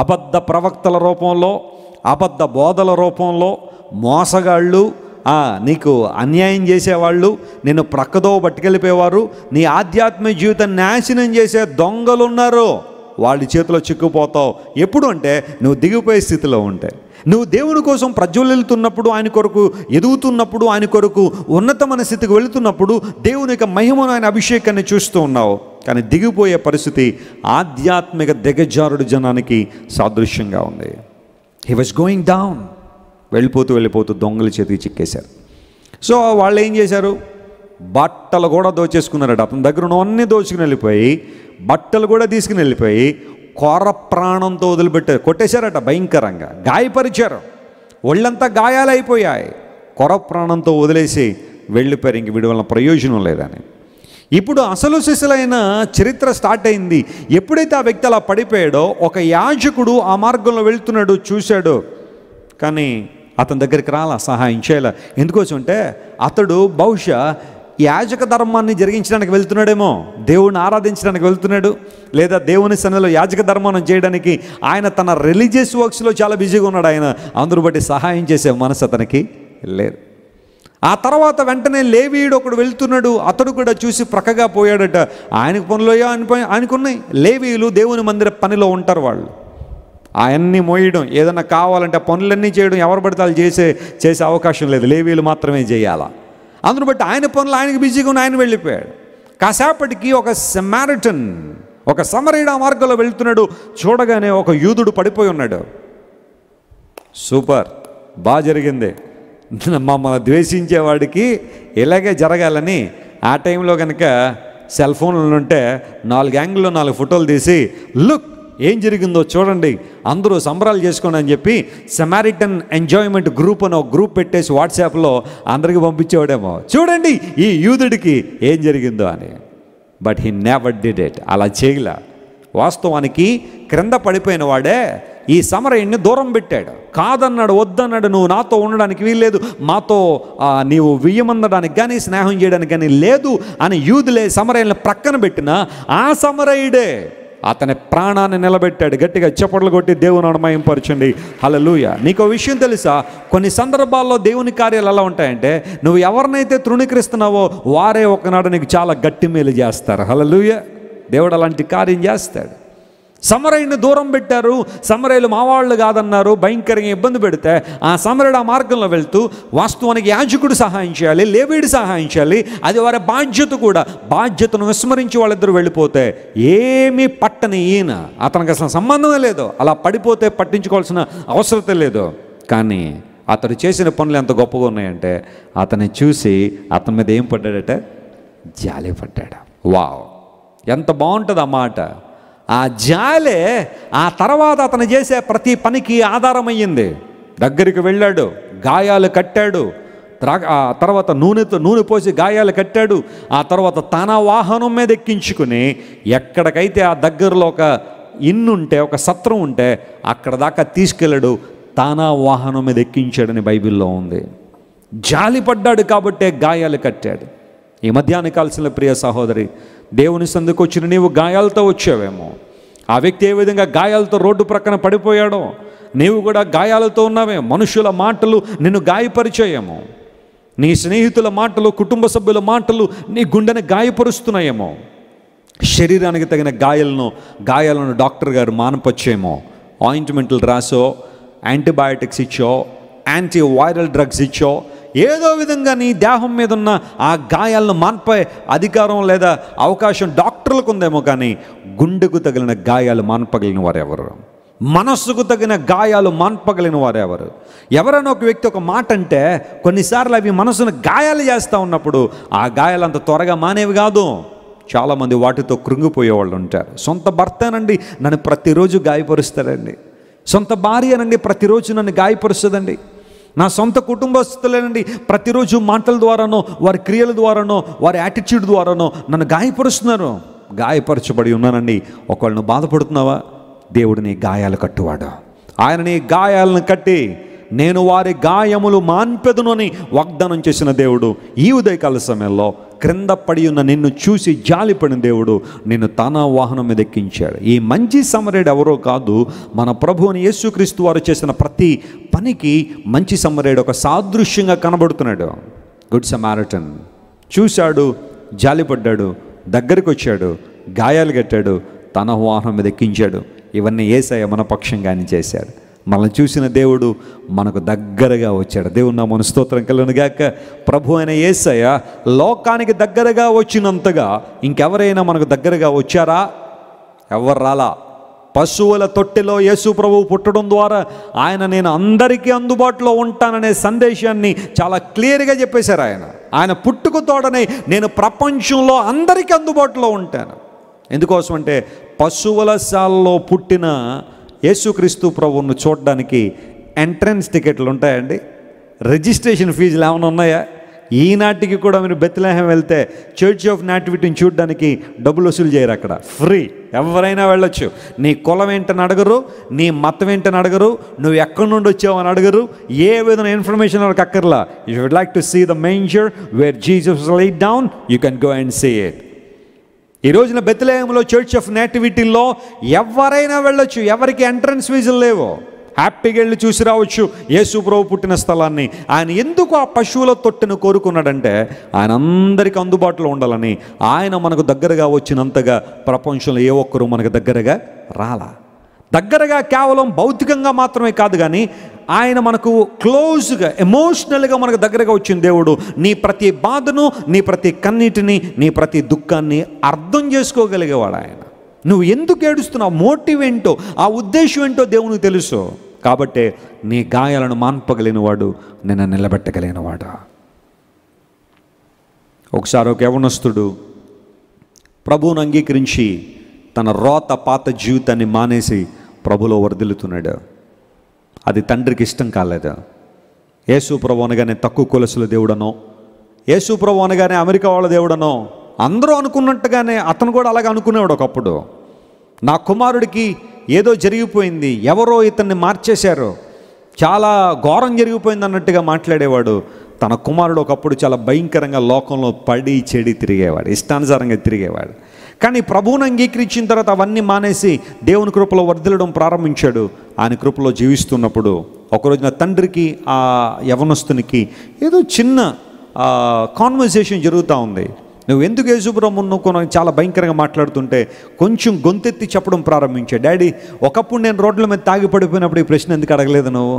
అబద్ధ ప్రవక్తల రూపంలో అబద్ధ బోధల రూపంలో మోసగాళ్ళు నీకు అన్యాయం చేసేవాళ్ళు నిన్ను ప్రక్కదో పట్టుకెళ్ళిపోయేవారు నీ ఆధ్యాత్మిక జీవితం నాశనం చేసే దొంగలు ఉన్నారు వాళ్ళ చేతిలో చిక్కుపోతావు ఎప్పుడు అంటే నువ్వు దిగిపోయే స్థితిలో ఉంటే నువ్వు దేవుని కోసం ప్రజ్వలితున్నప్పుడు ఆయన కొరకు ఎదుగుతున్నప్పుడు ఆయన కొరకు ఉన్నతమైన స్థితికి వెళుతున్నప్పుడు దేవుని యొక్క మహిమను ఆయన అభిషేకాన్ని చూస్తూ ఉన్నావు కానీ దిగిపోయే పరిస్థితి ఆధ్యాత్మిక దిగజారుడు జనానికి సాదృశ్యంగా ఉంది హీ వాజ్ గోయింగ్ డౌన్ వెళ్ళిపోతూ వెళ్ళిపోతూ దొంగల చేతికి చిక్కేశారు సో వాళ్ళు ఏం చేశారు బట్టలు కూడా దోచేసుకున్నారట అతని దగ్గర ఉన్నవన్నీ దోచుకుని వెళ్ళిపోయి బట్టలు కూడా తీసుకుని వెళ్ళిపోయి కొర ప్రాణంతో వదిలిపెట్టారు కొట్టేశారట భయంకరంగా గాయపరిచారు ఒళ్ళంతా గాయాలైపోయాయి కొర ప్రాణంతో వదిలేసి వెళ్ళిపోయారు ఇంక వీడి వలన ప్రయోజనం లేదని ఇప్పుడు అసలు శిశులైన చరిత్ర స్టార్ట్ అయింది ఎప్పుడైతే ఆ వ్యక్తి అలా పడిపోయాడో ఒక యాజకుడు ఆ మార్గంలో వెళ్తున్నాడు చూశాడు కానీ అతని దగ్గరికి రాలా సహాయం చేయలే ఎందుకోసంటే అతడు బహుశా యాజక ధర్మాన్ని జరిగించడానికి వెళ్తున్నాడేమో దేవుని ఆరాధించడానికి వెళ్తున్నాడు లేదా దేవుని సన్నిధిలో యాజక ధర్మాన్ని చేయడానికి ఆయన తన రిలీజియస్ వర్క్స్లో చాలా బిజీగా ఉన్నాడు ఆయన అందరూ బట్టి సహాయం చేసే మనసు అతనికి లేదు ఆ తర్వాత వెంటనే లేవీయుడు ఒకడు వెళ్తున్నాడు అతడు కూడా చూసి ప్రక్కగా పోయాడట ఆయనకు పనులు అని ఆయనకున్నాయి లేవీయులు దేవుని మందిర పనిలో ఉంటారు వాళ్ళు ఆయన్ని మోయడం ఏదైనా కావాలంటే పనులన్నీ చేయడం ఎవరు పడితే చేసే చేసే అవకాశం లేదు లేవీలు మాత్రమే చేయాలా అందును బట్టి ఆయన పనులు ఆయనకి బిజీగా ఉన్న ఆయన వెళ్ళిపోయాడు కాసేపటికి ఒక సెమారిటన్ ఒక సమరీడా మార్గంలో వెళ్తున్నాడు చూడగానే ఒక యూదుడు పడిపోయి ఉన్నాడు సూపర్ బాగా జరిగింది మమ్మల్ని ద్వేషించేవాడికి ఇలాగే జరగాలని ఆ టైంలో కనుక సెల్ ఫోన్లు ఉంటే నాలుగు యాంగిల్లో నాలుగు ఫోటోలు తీసి లుక్ ఏం జరిగిందో చూడండి అందరూ సంబరాలు చేసుకోండి అని చెప్పి సెమారిటన్ ఎంజాయ్మెంట్ గ్రూప్ అని ఒక గ్రూప్ పెట్టేసి వాట్సాప్లో అందరికీ పంపించేవాడేమో చూడండి ఈ యూదుడికి ఏం జరిగిందో అని but he never did it అలా చేయలే వాస్తవానికి క్రింద పడిపోయిన వాడే ఈ సమరయ్యని దూరం పెట్టాడు కాదన్నాడు వద్దన్నాడు నువ్వు నాతో ఉండడానికి వీల్లేదు మాతో నీవు వియ్యమందడానికి కానీ స్నేహం చేయడానికి కానీ లేదు అని యూదులే సమరయ్యని ప్రక్కన పెట్టిన ఆ సమరయుడే అతని ప్రాణాన్ని నిలబెట్టాడు గట్టిగా చప్పట్లు కొట్టి దేవుని అనుమయంపరచండి హలలుయ నీకు విషయం తెలుసా కొన్ని సందర్భాల్లో దేవుని కార్యాలు ఎలా ఉంటాయంటే నువ్వు ఎవరినైతే తృణీకరిస్తున్నావో వారే ఒకనాడు నీకు చాలా గట్టి మేలు చేస్తారు హలలుయ దేవుడు అలాంటి కార్యం చేస్తాడు సమరయ్యను దూరం పెట్టారు సమరయ్యలు మావాళ్ళు కాదన్నారు భయంకరంగా ఇబ్బంది పెడితే ఆ సమరయుడు ఆ మార్గంలో వెళ్తూ వాస్తవానికి యాజకుడు సహాయం చేయాలి లేవీడు సహాయం చేయాలి అది వారి బాధ్యత కూడా బాధ్యతను విస్మరించి వాళ్ళిద్దరు వెళ్ళిపోతే ఏమీ పట్టని ఈయన అతనికి అసలు సంబంధమే లేదు అలా పడిపోతే పట్టించుకోవాల్సిన అవసరత లేదు కానీ అతడు చేసిన పనులు ఎంత గొప్పగా ఉన్నాయంటే అతన్ని చూసి అతని మీద ఏం పడ్డాడట జాలి పడ్డాడు వావ్ ఎంత బాగుంటుంది ఆ మాట ఆ జాలే ఆ తర్వాత అతను చేసే ప్రతి పనికి ఆధారమయ్యింది దగ్గరికి వెళ్ళాడు గాయాలు కట్టాడు ఆ తర్వాత నూనెతో నూనె పోసి గాయాలు కట్టాడు ఆ తర్వాత తన వాహనం మీద ఎక్కించుకుని ఎక్కడికైతే ఆ దగ్గరలో ఒక ఇన్నుంటే ఒక సత్రం ఉంటే అక్కడ దాకా తీసుకెళ్ళాడు తన వాహనం మీద ఎక్కించాడని బైబిల్లో ఉంది జాలిపడ్డాడు కాబట్టే గాయాలు కట్టాడు ఈ మధ్యాహ్నం కాల్సిన ప్రియ సహోదరి దేవుని సందుకు వచ్చిన నీవు గాయాలతో వచ్చావేమో ఆ వ్యక్తి ఏ విధంగా గాయాలతో రోడ్డు ప్రక్కన పడిపోయాడో నీవు కూడా గాయాలతో ఉన్నావే మనుషుల మాటలు నిన్ను గాయపరిచేయేమో నీ స్నేహితుల మాటలు కుటుంబ సభ్యుల మాటలు నీ గుండెని గాయపరుస్తున్నాయేమో శరీరానికి తగిన గాయాలను గాయాలను డాక్టర్ గారు మానపచ్చేమో ఆయింట్మెంట్లు రాసో యాంటీబయాటిక్స్ ఇచ్చో యాంటీ వైరల్ డ్రగ్స్ ఇచ్చో ఏదో విధంగా నీ దేహం మీద ఉన్న ఆ గాయాలను మాన్పే అధికారం లేదా అవకాశం డాక్టర్లకు ఉందేమో కానీ గుండెకు తగిలిన గాయాలు మాన్పగలిగిన వారెవరు మనస్సుకు తగిన గాయాలు మాన్పగలిగిన వారెవరు ఎవరైనా ఒక వ్యక్తి ఒక మాట అంటే కొన్నిసార్లు అవి మనసును గాయాలు చేస్తూ ఉన్నప్పుడు ఆ గాయాలు అంత త్వరగా మానేవి కాదు చాలామంది వాటితో కృంగిపోయేవాళ్ళు ఉంటారు సొంత భర్తనండి నన్ను ప్రతిరోజు గాయపరుస్తారండి సొంత భార్యనండి ప్రతిరోజు నన్ను గాయపరుస్తుందండి నా సొంత కుటుంబస్తులేనండి ప్రతిరోజు మాటల ద్వారానో వారి క్రియల ద్వారానో వారి యాటిట్యూడ్ ద్వారానో నన్ను గాయపరుస్తున్నారు గాయపరచబడి ఉన్నానండి ఒకళ్ళను బాధపడుతున్నావా దేవుడిని గాయాలు కట్టువాడు ఆయనని గాయాలను కట్టి నేను వారి గాయములు మాన్పెదునని వాగ్దానం చేసిన దేవుడు ఈ ఉదయకాల సమయంలో క్రింద పడి ఉన్న నిన్ను చూసి జాలిపడిన దేవుడు నిన్ను తన వాహనం మీద ఎక్కించాడు ఈ మంచి సమరేడు ఎవరో కాదు మన ప్రభువుని యేసుక్రీస్తు వారు చేసిన ప్రతి పనికి మంచి సమరేడు ఒక సాదృశ్యంగా కనబడుతున్నాడు గుడ్ సమారటన్ చూశాడు జాలిపడ్డాడు దగ్గరికి వచ్చాడు గాయాలు కట్టాడు తన వాహనం మీద ఎక్కించాడు ఇవన్నీ ఏసయ్య మన పక్షంగానే చేశాడు మనల్ని చూసిన దేవుడు మనకు దగ్గరగా వచ్చాడు దేవుడు నా మన స్తోత్రం కలనుగాక ప్రభు అయిన ఏసయ్య లోకానికి దగ్గరగా వచ్చినంతగా ఇంకెవరైనా మనకు దగ్గరగా వచ్చారా ఎవరు రాలా పశువుల తొట్టెలో యేసు ప్రభువు పుట్టడం ద్వారా ఆయన నేను అందరికీ అందుబాటులో ఉంటాననే సందేశాన్ని చాలా క్లియర్గా చెప్పేశారు ఆయన ఆయన పుట్టుకు తోడనే నేను ప్రపంచంలో అందరికీ అందుబాటులో ఉంటాను ఎందుకోసం అంటే పశువుల శాలలో పుట్టిన యేసుక్రీస్తు ప్రభువును చూడడానికి ఎంట్రన్స్ టికెట్లు ఉంటాయండి రిజిస్ట్రేషన్ ఫీజులు ఏమైనా ఉన్నాయా ఈనాటికి కూడా మీరు బెత్తిలేహం వెళ్తే చర్చ్ ఆఫ్ నాటివిటీని చూడడానికి డబ్బులు వసూలు చేయరు అక్కడ ఫ్రీ ఎవరైనా వెళ్ళొచ్చు నీ కులం ఏంటని అడగరు నీ మతం ఏంటని అడగరు నువ్వు ఎక్కడి నుండి వచ్చావు అని అడగరు ఏ విధమైన ఇన్ఫర్మేషన్ వాళ్ళకి అక్కర్లా you would like to see the main where Jesus light down you can go and see it ఈ రోజున బెత్లేహంలో చర్చ్ ఆఫ్ నేటివిటీల్లో ఎవరైనా వెళ్ళొచ్చు ఎవరికి ఎంట్రన్స్ ఫీజులు లేవో హ్యాపీగా వెళ్ళి చూసి రావచ్చు యేసు ప్రభు పుట్టిన స్థలాన్ని ఆయన ఎందుకు ఆ పశువుల తొట్టును కోరుకున్నాడంటే ఆయన అందరికీ అందుబాటులో ఉండాలని ఆయన మనకు దగ్గరగా వచ్చినంతగా ప్రపంచంలో ఏ ఒక్కరూ మనకు దగ్గరగా రాలా దగ్గరగా కేవలం భౌతికంగా మాత్రమే కాదు కానీ ఆయన మనకు క్లోజ్గా ఎమోషనల్గా మనకు దగ్గరగా వచ్చిన దేవుడు నీ ప్రతి బాధను నీ ప్రతి కన్నీటిని నీ ప్రతి దుఃఖాన్ని అర్థం చేసుకోగలిగేవాడు ఆయన నువ్వు ఎందుకు ఏడుస్తున్నావు మోటివ్ ఏంటో ఆ ఉద్దేశం ఏంటో దేవునికి తెలుసు కాబట్టే నీ గాయాలను మాన్పగలినవాడు నిన్ను నిలబెట్టగలిగినవాడా ఒకసారి ఒక యవనస్తుడు ప్రభువును అంగీకరించి తన రోత పాత జీవితాన్ని మానేసి ప్రభులో వర్దిల్లుతున్నాడు అది తండ్రికి ఇష్టం కాలేదు యేసు ప్రభు అనగానే తక్కువ కొలసుల దేవుడనో యేసు ప్రభు అనగానే అమెరికా వాళ్ళ దేవుడనో అందరూ అనుకున్నట్టుగానే అతను కూడా అలాగే అనుకునేవాడు ఒకప్పుడు నా కుమారుడికి ఏదో జరిగిపోయింది ఎవరో ఇతన్ని మార్చేశారు చాలా ఘోరం జరిగిపోయింది అన్నట్టుగా మాట్లాడేవాడు తన కుమారుడు ఒకప్పుడు చాలా భయంకరంగా లోకంలో పడి చెడి తిరిగేవాడు ఇష్టానుసారంగా తిరిగేవాడు కానీ ప్రభువును అంగీకరించిన తర్వాత అవన్నీ మానేసి దేవుని కృపలో వర్దిలడం ప్రారంభించాడు ఆయన కృపలో జీవిస్తున్నప్పుడు నా తండ్రికి ఆ యవనస్తునికి ఏదో చిన్న కాన్వర్సేషన్ జరుగుతూ ఉంది నువ్వు ఎందుకు యేసుబ్రహ్మను చాలా భయంకరంగా మాట్లాడుతుంటే కొంచెం గొంతెత్తి చెప్పడం ప్రారంభించాడు డాడీ ఒకప్పుడు నేను రోడ్ల మీద తాగి పడిపోయినప్పుడు ఈ ప్రశ్న ఎందుకు అడగలేదు నువ్వు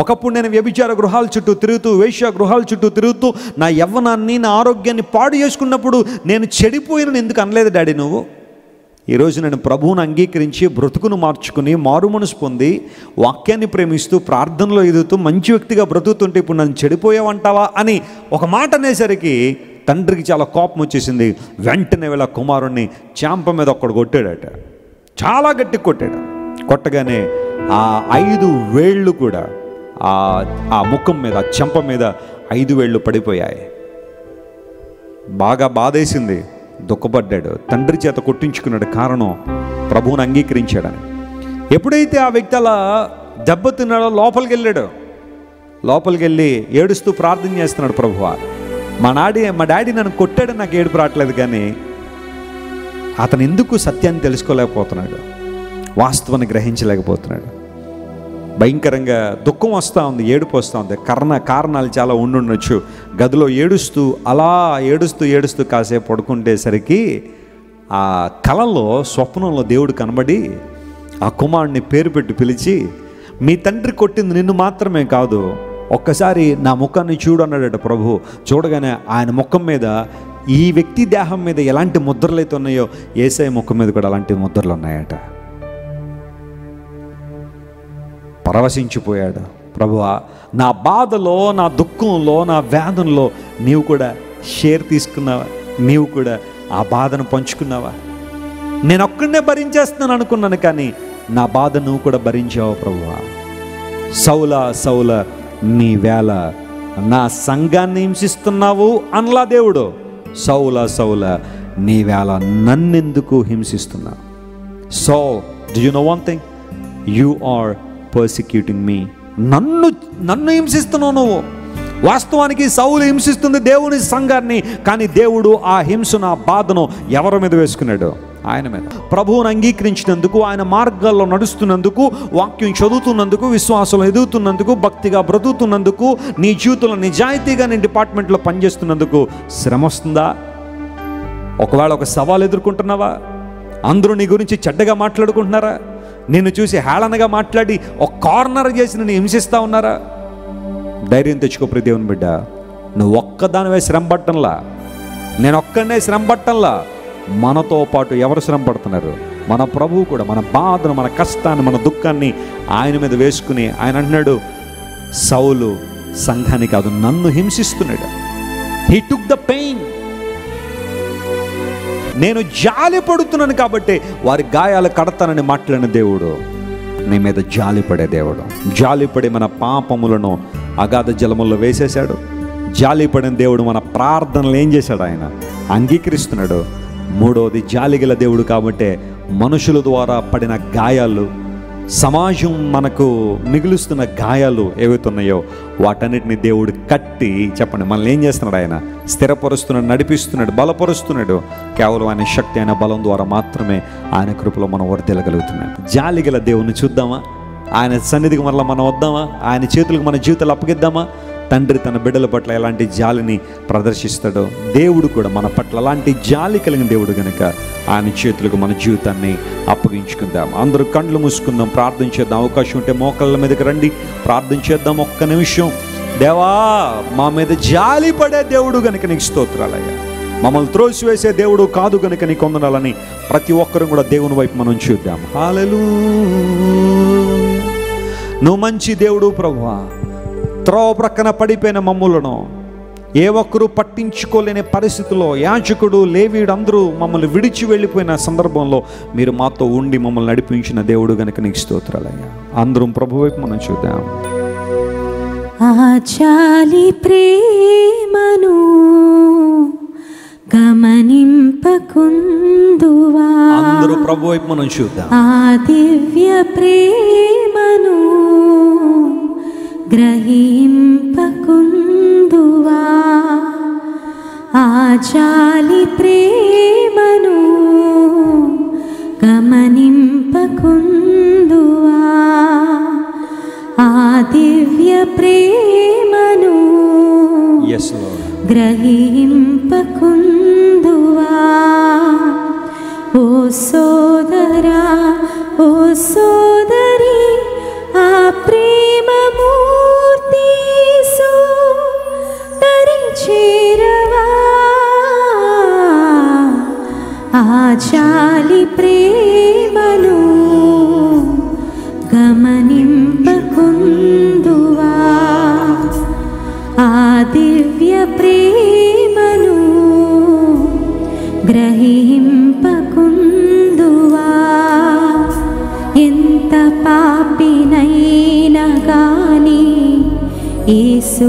ఒకప్పుడు నేను వ్యభిచార గృహాల చుట్టూ తిరుగుతూ వేశ్య గృహాల చుట్టూ తిరుగుతూ నా యవ్వనాన్ని నా ఆరోగ్యాన్ని పాడు చేసుకున్నప్పుడు నేను చెడిపోయిన ఎందుకు అనలేదు డాడీ నువ్వు ఈరోజు నేను ప్రభువును అంగీకరించి బ్రతుకును మార్చుకుని మారు మనసు పొంది వాక్యాన్ని ప్రేమిస్తూ ప్రార్థనలో ఎదుగుతూ మంచి వ్యక్తిగా బ్రతుకుతుంటే ఇప్పుడు నన్ను చెడిపోయావంటావా అని ఒక మాట అనేసరికి తండ్రికి చాలా కోపం వచ్చేసింది వెంటనే వేళ కుమారుణ్ణి చాంప మీద ఒక్కడు కొట్టాడట చాలా గట్టి కొట్టాడు కొట్టగానే ఆ ఐదు వేళ్ళు కూడా ఆ ఆ ముఖం మీద చెంప మీద ఐదు వేళ్ళు పడిపోయాయి బాగా బాధేసింది దుఃఖపడ్డాడు తండ్రి చేత కొట్టించుకున్నాడు కారణం ప్రభువుని అంగీకరించాడని ఎప్పుడైతే ఆ వ్యక్తి అలా దెబ్బతిన్నాడో లోపలికి వెళ్ళాడు లోపలికి వెళ్ళి ఏడుస్తూ ప్రార్థన చేస్తున్నాడు ప్రభువ మా నాడి మా డాడీ నన్ను కొట్టాడు నాకు ఏడుపు రావట్లేదు కానీ అతను ఎందుకు సత్యాన్ని తెలుసుకోలేకపోతున్నాడు వాస్తవాన్ని గ్రహించలేకపోతున్నాడు భయంకరంగా దుఃఖం వస్తూ ఉంది ఏడుపు వస్తూ ఉంది కర్ణ కారణాలు చాలా ఉండుండొచ్చు గదిలో ఏడుస్తూ అలా ఏడుస్తూ ఏడుస్తూ కాసేపు పడుకుంటేసరికి ఆ కళలో స్వప్నంలో దేవుడు కనబడి ఆ కుమారుడిని పేరు పెట్టి పిలిచి మీ తండ్రి కొట్టింది నిన్ను మాత్రమే కాదు ఒక్కసారి నా ముఖాన్ని చూడు అన్నాడట ప్రభు చూడగానే ఆయన ముఖం మీద ఈ వ్యక్తి దేహం మీద ఎలాంటి ముద్రలు అయితే ఉన్నాయో ఏసఐ ముఖం మీద కూడా అలాంటి ముద్రలు ఉన్నాయట పరవశించిపోయాడు ప్రభువా నా బాధలో నా దుఃఖంలో నా వేదనలో నీవు కూడా షేర్ తీసుకున్నావా నీవు కూడా ఆ బాధను పంచుకున్నావా నేను ఒక్కడనే భరించేస్తున్నాను అనుకున్నాను కానీ నా బాధ నువ్వు కూడా భరించావు ప్రభు సౌల సౌల నీ వేళ నా సంఘాన్ని హింసిస్తున్నావు అన్లా దేవుడు సౌల సౌల నీ వేళ నన్నెందుకు హింసిస్తున్నావు so do you know one thing you are persecuting me నన్ను నన్ను హింసిస్తున్నావు నువ్వు వాస్తవానికి సౌలు హింసిస్తుంది దేవుని సంఘాన్ని కానీ దేవుడు ఆ హింసను ఆ బాధను ఎవరి మీద వేసుకున్నాడు ఆయన మీద ప్రభువును అంగీకరించినందుకు ఆయన మార్గాల్లో నడుస్తున్నందుకు వాక్యం చదువుతున్నందుకు విశ్వాసం ఎదుగుతున్నందుకు భక్తిగా బ్రతుకుతున్నందుకు నీ జీవితంలో నిజాయితీగా నీ డిపార్ట్మెంట్లో పనిచేస్తున్నందుకు శ్రమ వస్తుందా ఒకవేళ ఒక సవాల్ ఎదుర్కొంటున్నావా అందరూ నీ గురించి చెడ్డగా మాట్లాడుకుంటున్నారా నిన్ను చూసి హేళనగా మాట్లాడి ఒక కార్నర్ చేసి నిన్ను హింసిస్తూ ఉన్నారా ధైర్యం తెచ్చుకో ప్రదేవుని బిడ్డ నువ్వు ఒక్కదానివే శ్రమ పట్టంలా నేను ఒక్కనే శ్రమ పట్టంలా మనతో పాటు ఎవరు శ్రమ పడుతున్నారు మన ప్రభువు కూడా మన బాధను మన కష్టాన్ని మన దుఃఖాన్ని ఆయన మీద వేసుకుని ఆయన అంటున్నాడు సౌలు సంఘానికి అది నన్ను హింసిస్తున్నాడు హీ టుక్ ద పెయిన్ నేను జాలి పడుతున్నాను కాబట్టి వారి గాయాలు కడతానని మాట్లాడిన దేవుడు నీ మీద జాలిపడే దేవుడు పడి మన పాపములను అగాధ జలముల్లో వేసేశాడు జాలిపడిన దేవుడు మన ప్రార్థనలు ఏం చేశాడు ఆయన అంగీకరిస్తున్నాడు మూడవది జాలిగల దేవుడు కాబట్టే మనుషుల ద్వారా పడిన గాయాలు సమాజం మనకు మిగులుస్తున్న గాయాలు ఏవైతున్నాయో వాటన్నిటిని దేవుడు కట్టి చెప్పండి మనల్ని ఏం చేస్తున్నాడు ఆయన స్థిరపరుస్తున్నాడు నడిపిస్తున్నాడు బలపరుస్తున్నాడు కేవలం ఆయన శక్తి ఆయన బలం ద్వారా మాత్రమే ఆయన కృపలో మనం వర్తిల్లగలుగుతున్నాం జాలి గల దేవుని చూద్దామా ఆయన సన్నిధికి మరలా మనం వద్దామా ఆయన చేతులకు మన జీవితాలు అప్పగిద్దామా తండ్రి తన బిడ్డల పట్ల ఎలాంటి జాలిని ప్రదర్శిస్తాడో దేవుడు కూడా మన పట్ల అలాంటి జాలి కలిగిన దేవుడు కనుక ఆయన చేతులకు మన జీవితాన్ని అప్పగించుకుందాం అందరూ కండ్లు మూసుకుందాం ప్రార్థన చేద్దాం అవకాశం ఉంటే మోకాళ్ళ మీదకి రండి ప్రార్థన చేద్దాం ఒక్క నిమిషం దేవా మా మీద జాలి పడే దేవుడు కనుక నీకు స్తోత్రాలయ్యా మమ్మల్ని త్రోసివేసే దేవుడు కాదు కనుక నీ కొందనాలని ప్రతి ఒక్కరూ కూడా దేవుని వైపు మనం చూద్దాం హాలలు నువ్వు మంచి దేవుడు ప్రభు త్రోవ ప్రక్కన పడిపోయిన మమ్ములను ఏ ఒక్కరూ పట్టించుకోలేని పరిస్థితిలో యాజకుడు లేవీడు అందరూ మమ్మల్ని విడిచి వెళ్ళిపోయిన సందర్భంలో మీరు మాతో ఉండి మమ్మల్ని నడిపించిన దేవుడు గనుక నీకు స్తోత్రాలయ్యా అందరం ప్రభు వైపు మనం చూద్దాం ఆచాలి ప్రేమను గమనింపకుందువా అందరూ ప్రభు వైపు మనం చూద్దాం ఆ దివ్య ప్రేమను ग्रहीम्पकुन्दुवा आचालि प्रेमनो गमनिम्पकुन्दुवा आदिव्यप्रेमनो yes, ग्रहीम्पकुन्दुवा ओ सोदरा ओ सोदरी आ प्रेम చేరవా ఆచాలి ప్రేమను గమనింపకుందువా ఆ దివ్య ప్రేమను గ్రహింపకుందువా ఎంత పాపినైనా కానీ ఏసు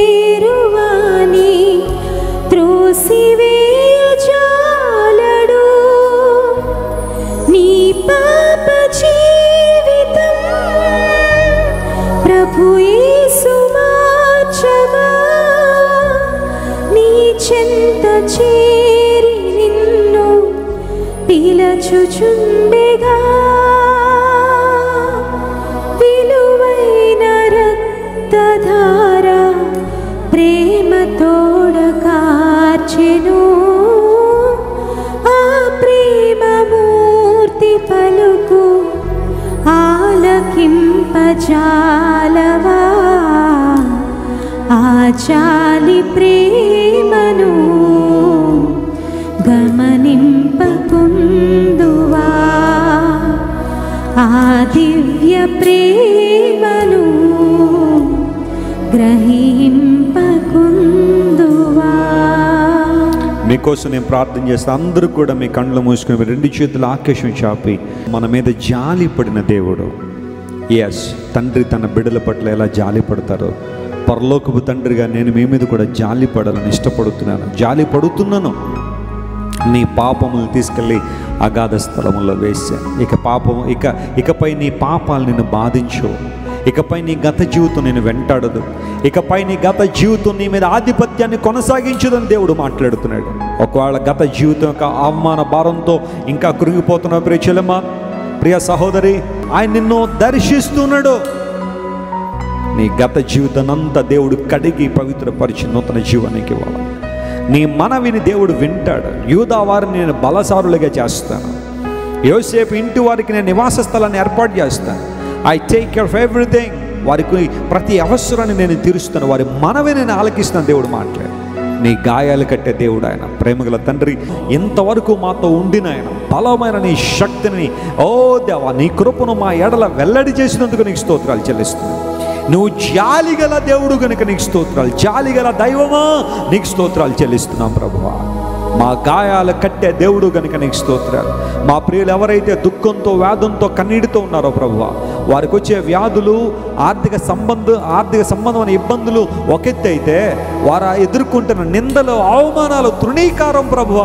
మీకోసం నేను ప్రార్థన చేస్తాను అందరూ కూడా మీ కళ్ళు మూసుకుని రెండు చేతులు ఆకేశం చాపి మన మీద జాలి పడిన దేవుడు ఎస్ తండ్రి తన బిడ్డల పట్ల ఎలా జాలి పడతారో పరలోకపు తండ్రిగా నేను మీ మీద కూడా జాలి పడాలని ఇష్టపడుతున్నాను జాలి పడుతున్నాను నీ పాపములు తీసుకెళ్ళి అగాధ స్థలములో వేశాను ఇక పాపం ఇక ఇకపై నీ పాపాలు నిన్ను బాధించు ఇకపై నీ గత జీవితం నేను వెంటాడదు ఇకపై నీ గత జీవితం నీ మీద ఆధిపత్యాన్ని కొనసాగించదని దేవుడు మాట్లాడుతున్నాడు ఒకవేళ గత జీవితం యొక్క అవమాన భారంతో ఇంకా కురిగిపోతున్న ప్రియ చెల్లెమ్మ ప్రియ సహోదరి ఆయన నిన్ను దర్శిస్తున్నాడు నీ గత జీవితానంతా దేవుడు కడిగి పవిత్రపరిచి నూతన జీవానికి ఇవ్వాలి నీ మనవిని దేవుడు వింటాడు యూదా వారిని నేను బలసారులుగా చేస్తాను యోసేపు ఇంటి వారికి నేను నివాస స్థలాన్ని ఏర్పాటు చేస్తాను I take care of everything వారికి ప్రతి అవసరాన్ని నేను తీరుస్తాను వారి మనవి నేను ఆలకిస్తాను దేవుడు మాట్లాడు నీ గాయాలు కట్టే దేవుడు ఆయన ప్రేమగల తండ్రి ఇంతవరకు మాతో ఉండిన ఆయన బలమైన నీ శక్తిని ఓ దేవా నీ కృపను మా ఎడల వెల్లడి చేసినందుకు నీకు స్తోత్రాలు చెల్లిస్తుంది నువ్వు గల దేవుడు కనుక నీకు స్తోత్రాలు గల దైవమా నీకు స్తోత్రాలు చెల్లిస్తున్నాం ప్రభువా మా గాయాలు కట్టే దేవుడు కనుక నీకు స్తోత్రాలు మా ప్రియులు ఎవరైతే దుఃఖంతో వేదంతో కన్నీటితో ఉన్నారో ప్రభువా వారికి వచ్చే వ్యాధులు ఆర్థిక సంబంధ ఆర్థిక సంబంధమైన ఇబ్బందులు ఒకెత్తి అయితే వారు ఎదుర్కొంటున్న నిందలు అవమానాలు తృణీకారం ప్రభువ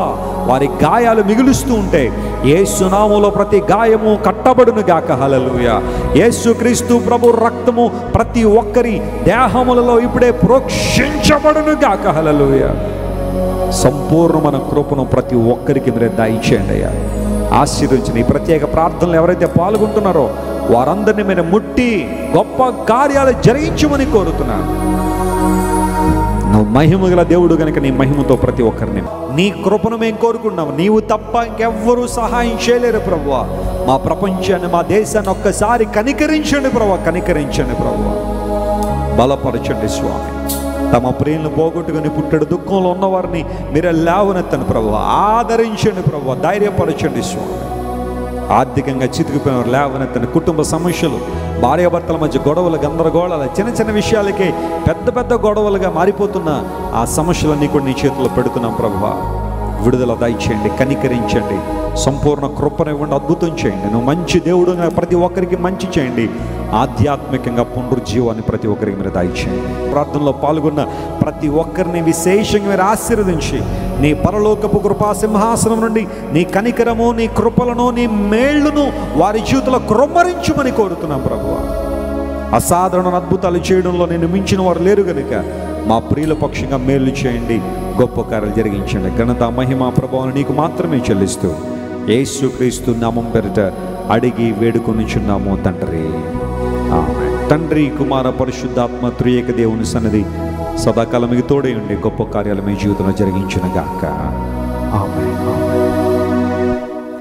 వారి గాయాలు మిగులుస్తూ ఉంటాయి ఏ సునాములో ప్రతి గాయము కట్టబడును గాక హలలుయ యేసుక్రీస్తు ప్రభు రక్తము ప్రతి ఒక్కరి దేహములలో ఇప్పుడే ప్రోక్షించబడును గాక హలలుయ సంపూర్ణమైన కృపను ప్రతి ఒక్కరికి మీరే దాయించేయండి అయ్యా ఆశీర్వించిన ఈ ప్రత్యేక ప్రార్థనలు ఎవరైతే పాల్గొంటున్నారో వారందరిని మీరు ముట్టి గొప్ప కార్యాలు జరిగించమని కోరుతున్నాను నువ్వు మహిమ గల దేవుడు కనుక నీ మహిమతో ప్రతి ఒక్కరిని నీ కృపను మేము కోరుకున్నాము నీవు తప్ప ఇంకెవ్వరూ సహాయం చేయలేరు ప్రభు మా ప్రపంచాన్ని మా దేశాన్ని ఒక్కసారి కనికరించండి ప్రభు కనికరించండి ప్రభు బలపరచండి స్వామి తమ ప్రియులను పోగొట్టుకుని పుట్టడు దుఃఖంలో ఉన్నవారిని మీరే లేవనెత్తండి ప్రభు ఆదరించండి ప్రభు ధైర్యపరచండి స్వామి ఆర్థికంగా చితికిపోయినవారు తన కుటుంబ సమస్యలు భార్యాభర్తల మధ్య గొడవలు గందరగోళాలు చిన్న చిన్న విషయాలకే పెద్ద పెద్ద గొడవలుగా మారిపోతున్న ఆ సమస్యలన్నీ కూడా నీ చేతిలో పెడుతున్నాం ప్రభు విడుదల దయచేయండి కనికరించండి సంపూర్ణ ఇవ్వండి అద్భుతం చేయండి నువ్వు మంచి దేవుడు ప్రతి ఒక్కరికి మంచి చేయండి ఆధ్యాత్మికంగా పునరుజ్జీవాన్ని ప్రతి ఒక్కరికి మీరు దయచేయండి ప్రార్థనలో పాల్గొన్న ప్రతి ఒక్కరిని విశేషంగా మీరు ఆశీర్వదించి నీ పరలోకపు కృపా సింహాసనం నుండి నీ కనికరము నీ కృపలను నీ మేళ్లను వారి జీవితంలో క్రొమ్మరించుమని కోరుతున్నాం ప్రభు అసాధారణ అద్భుతాలు చేయడంలో నేను మించిన వారు లేరు కనుక మా ప్రియుల పక్షంగా మేలు చేయండి గొప్ప కార్యాలు జరిగించండి ఘనత మహిమ ప్రభావం నీకు మాత్రమే చెల్లిస్తూ ఏసుక్రీస్తు నామం పెరిట అడిగి వేడుకొని చున్నాము తండ్రి తండ్రి కుమార పరిశుద్ధాత్మ త్రియేక దేవుని సన్నది సదాకాలం మీకు తోడే ఉండే గొప్ప కార్యాలు మీ జీవితంలో జరిగించునగాక ఆమె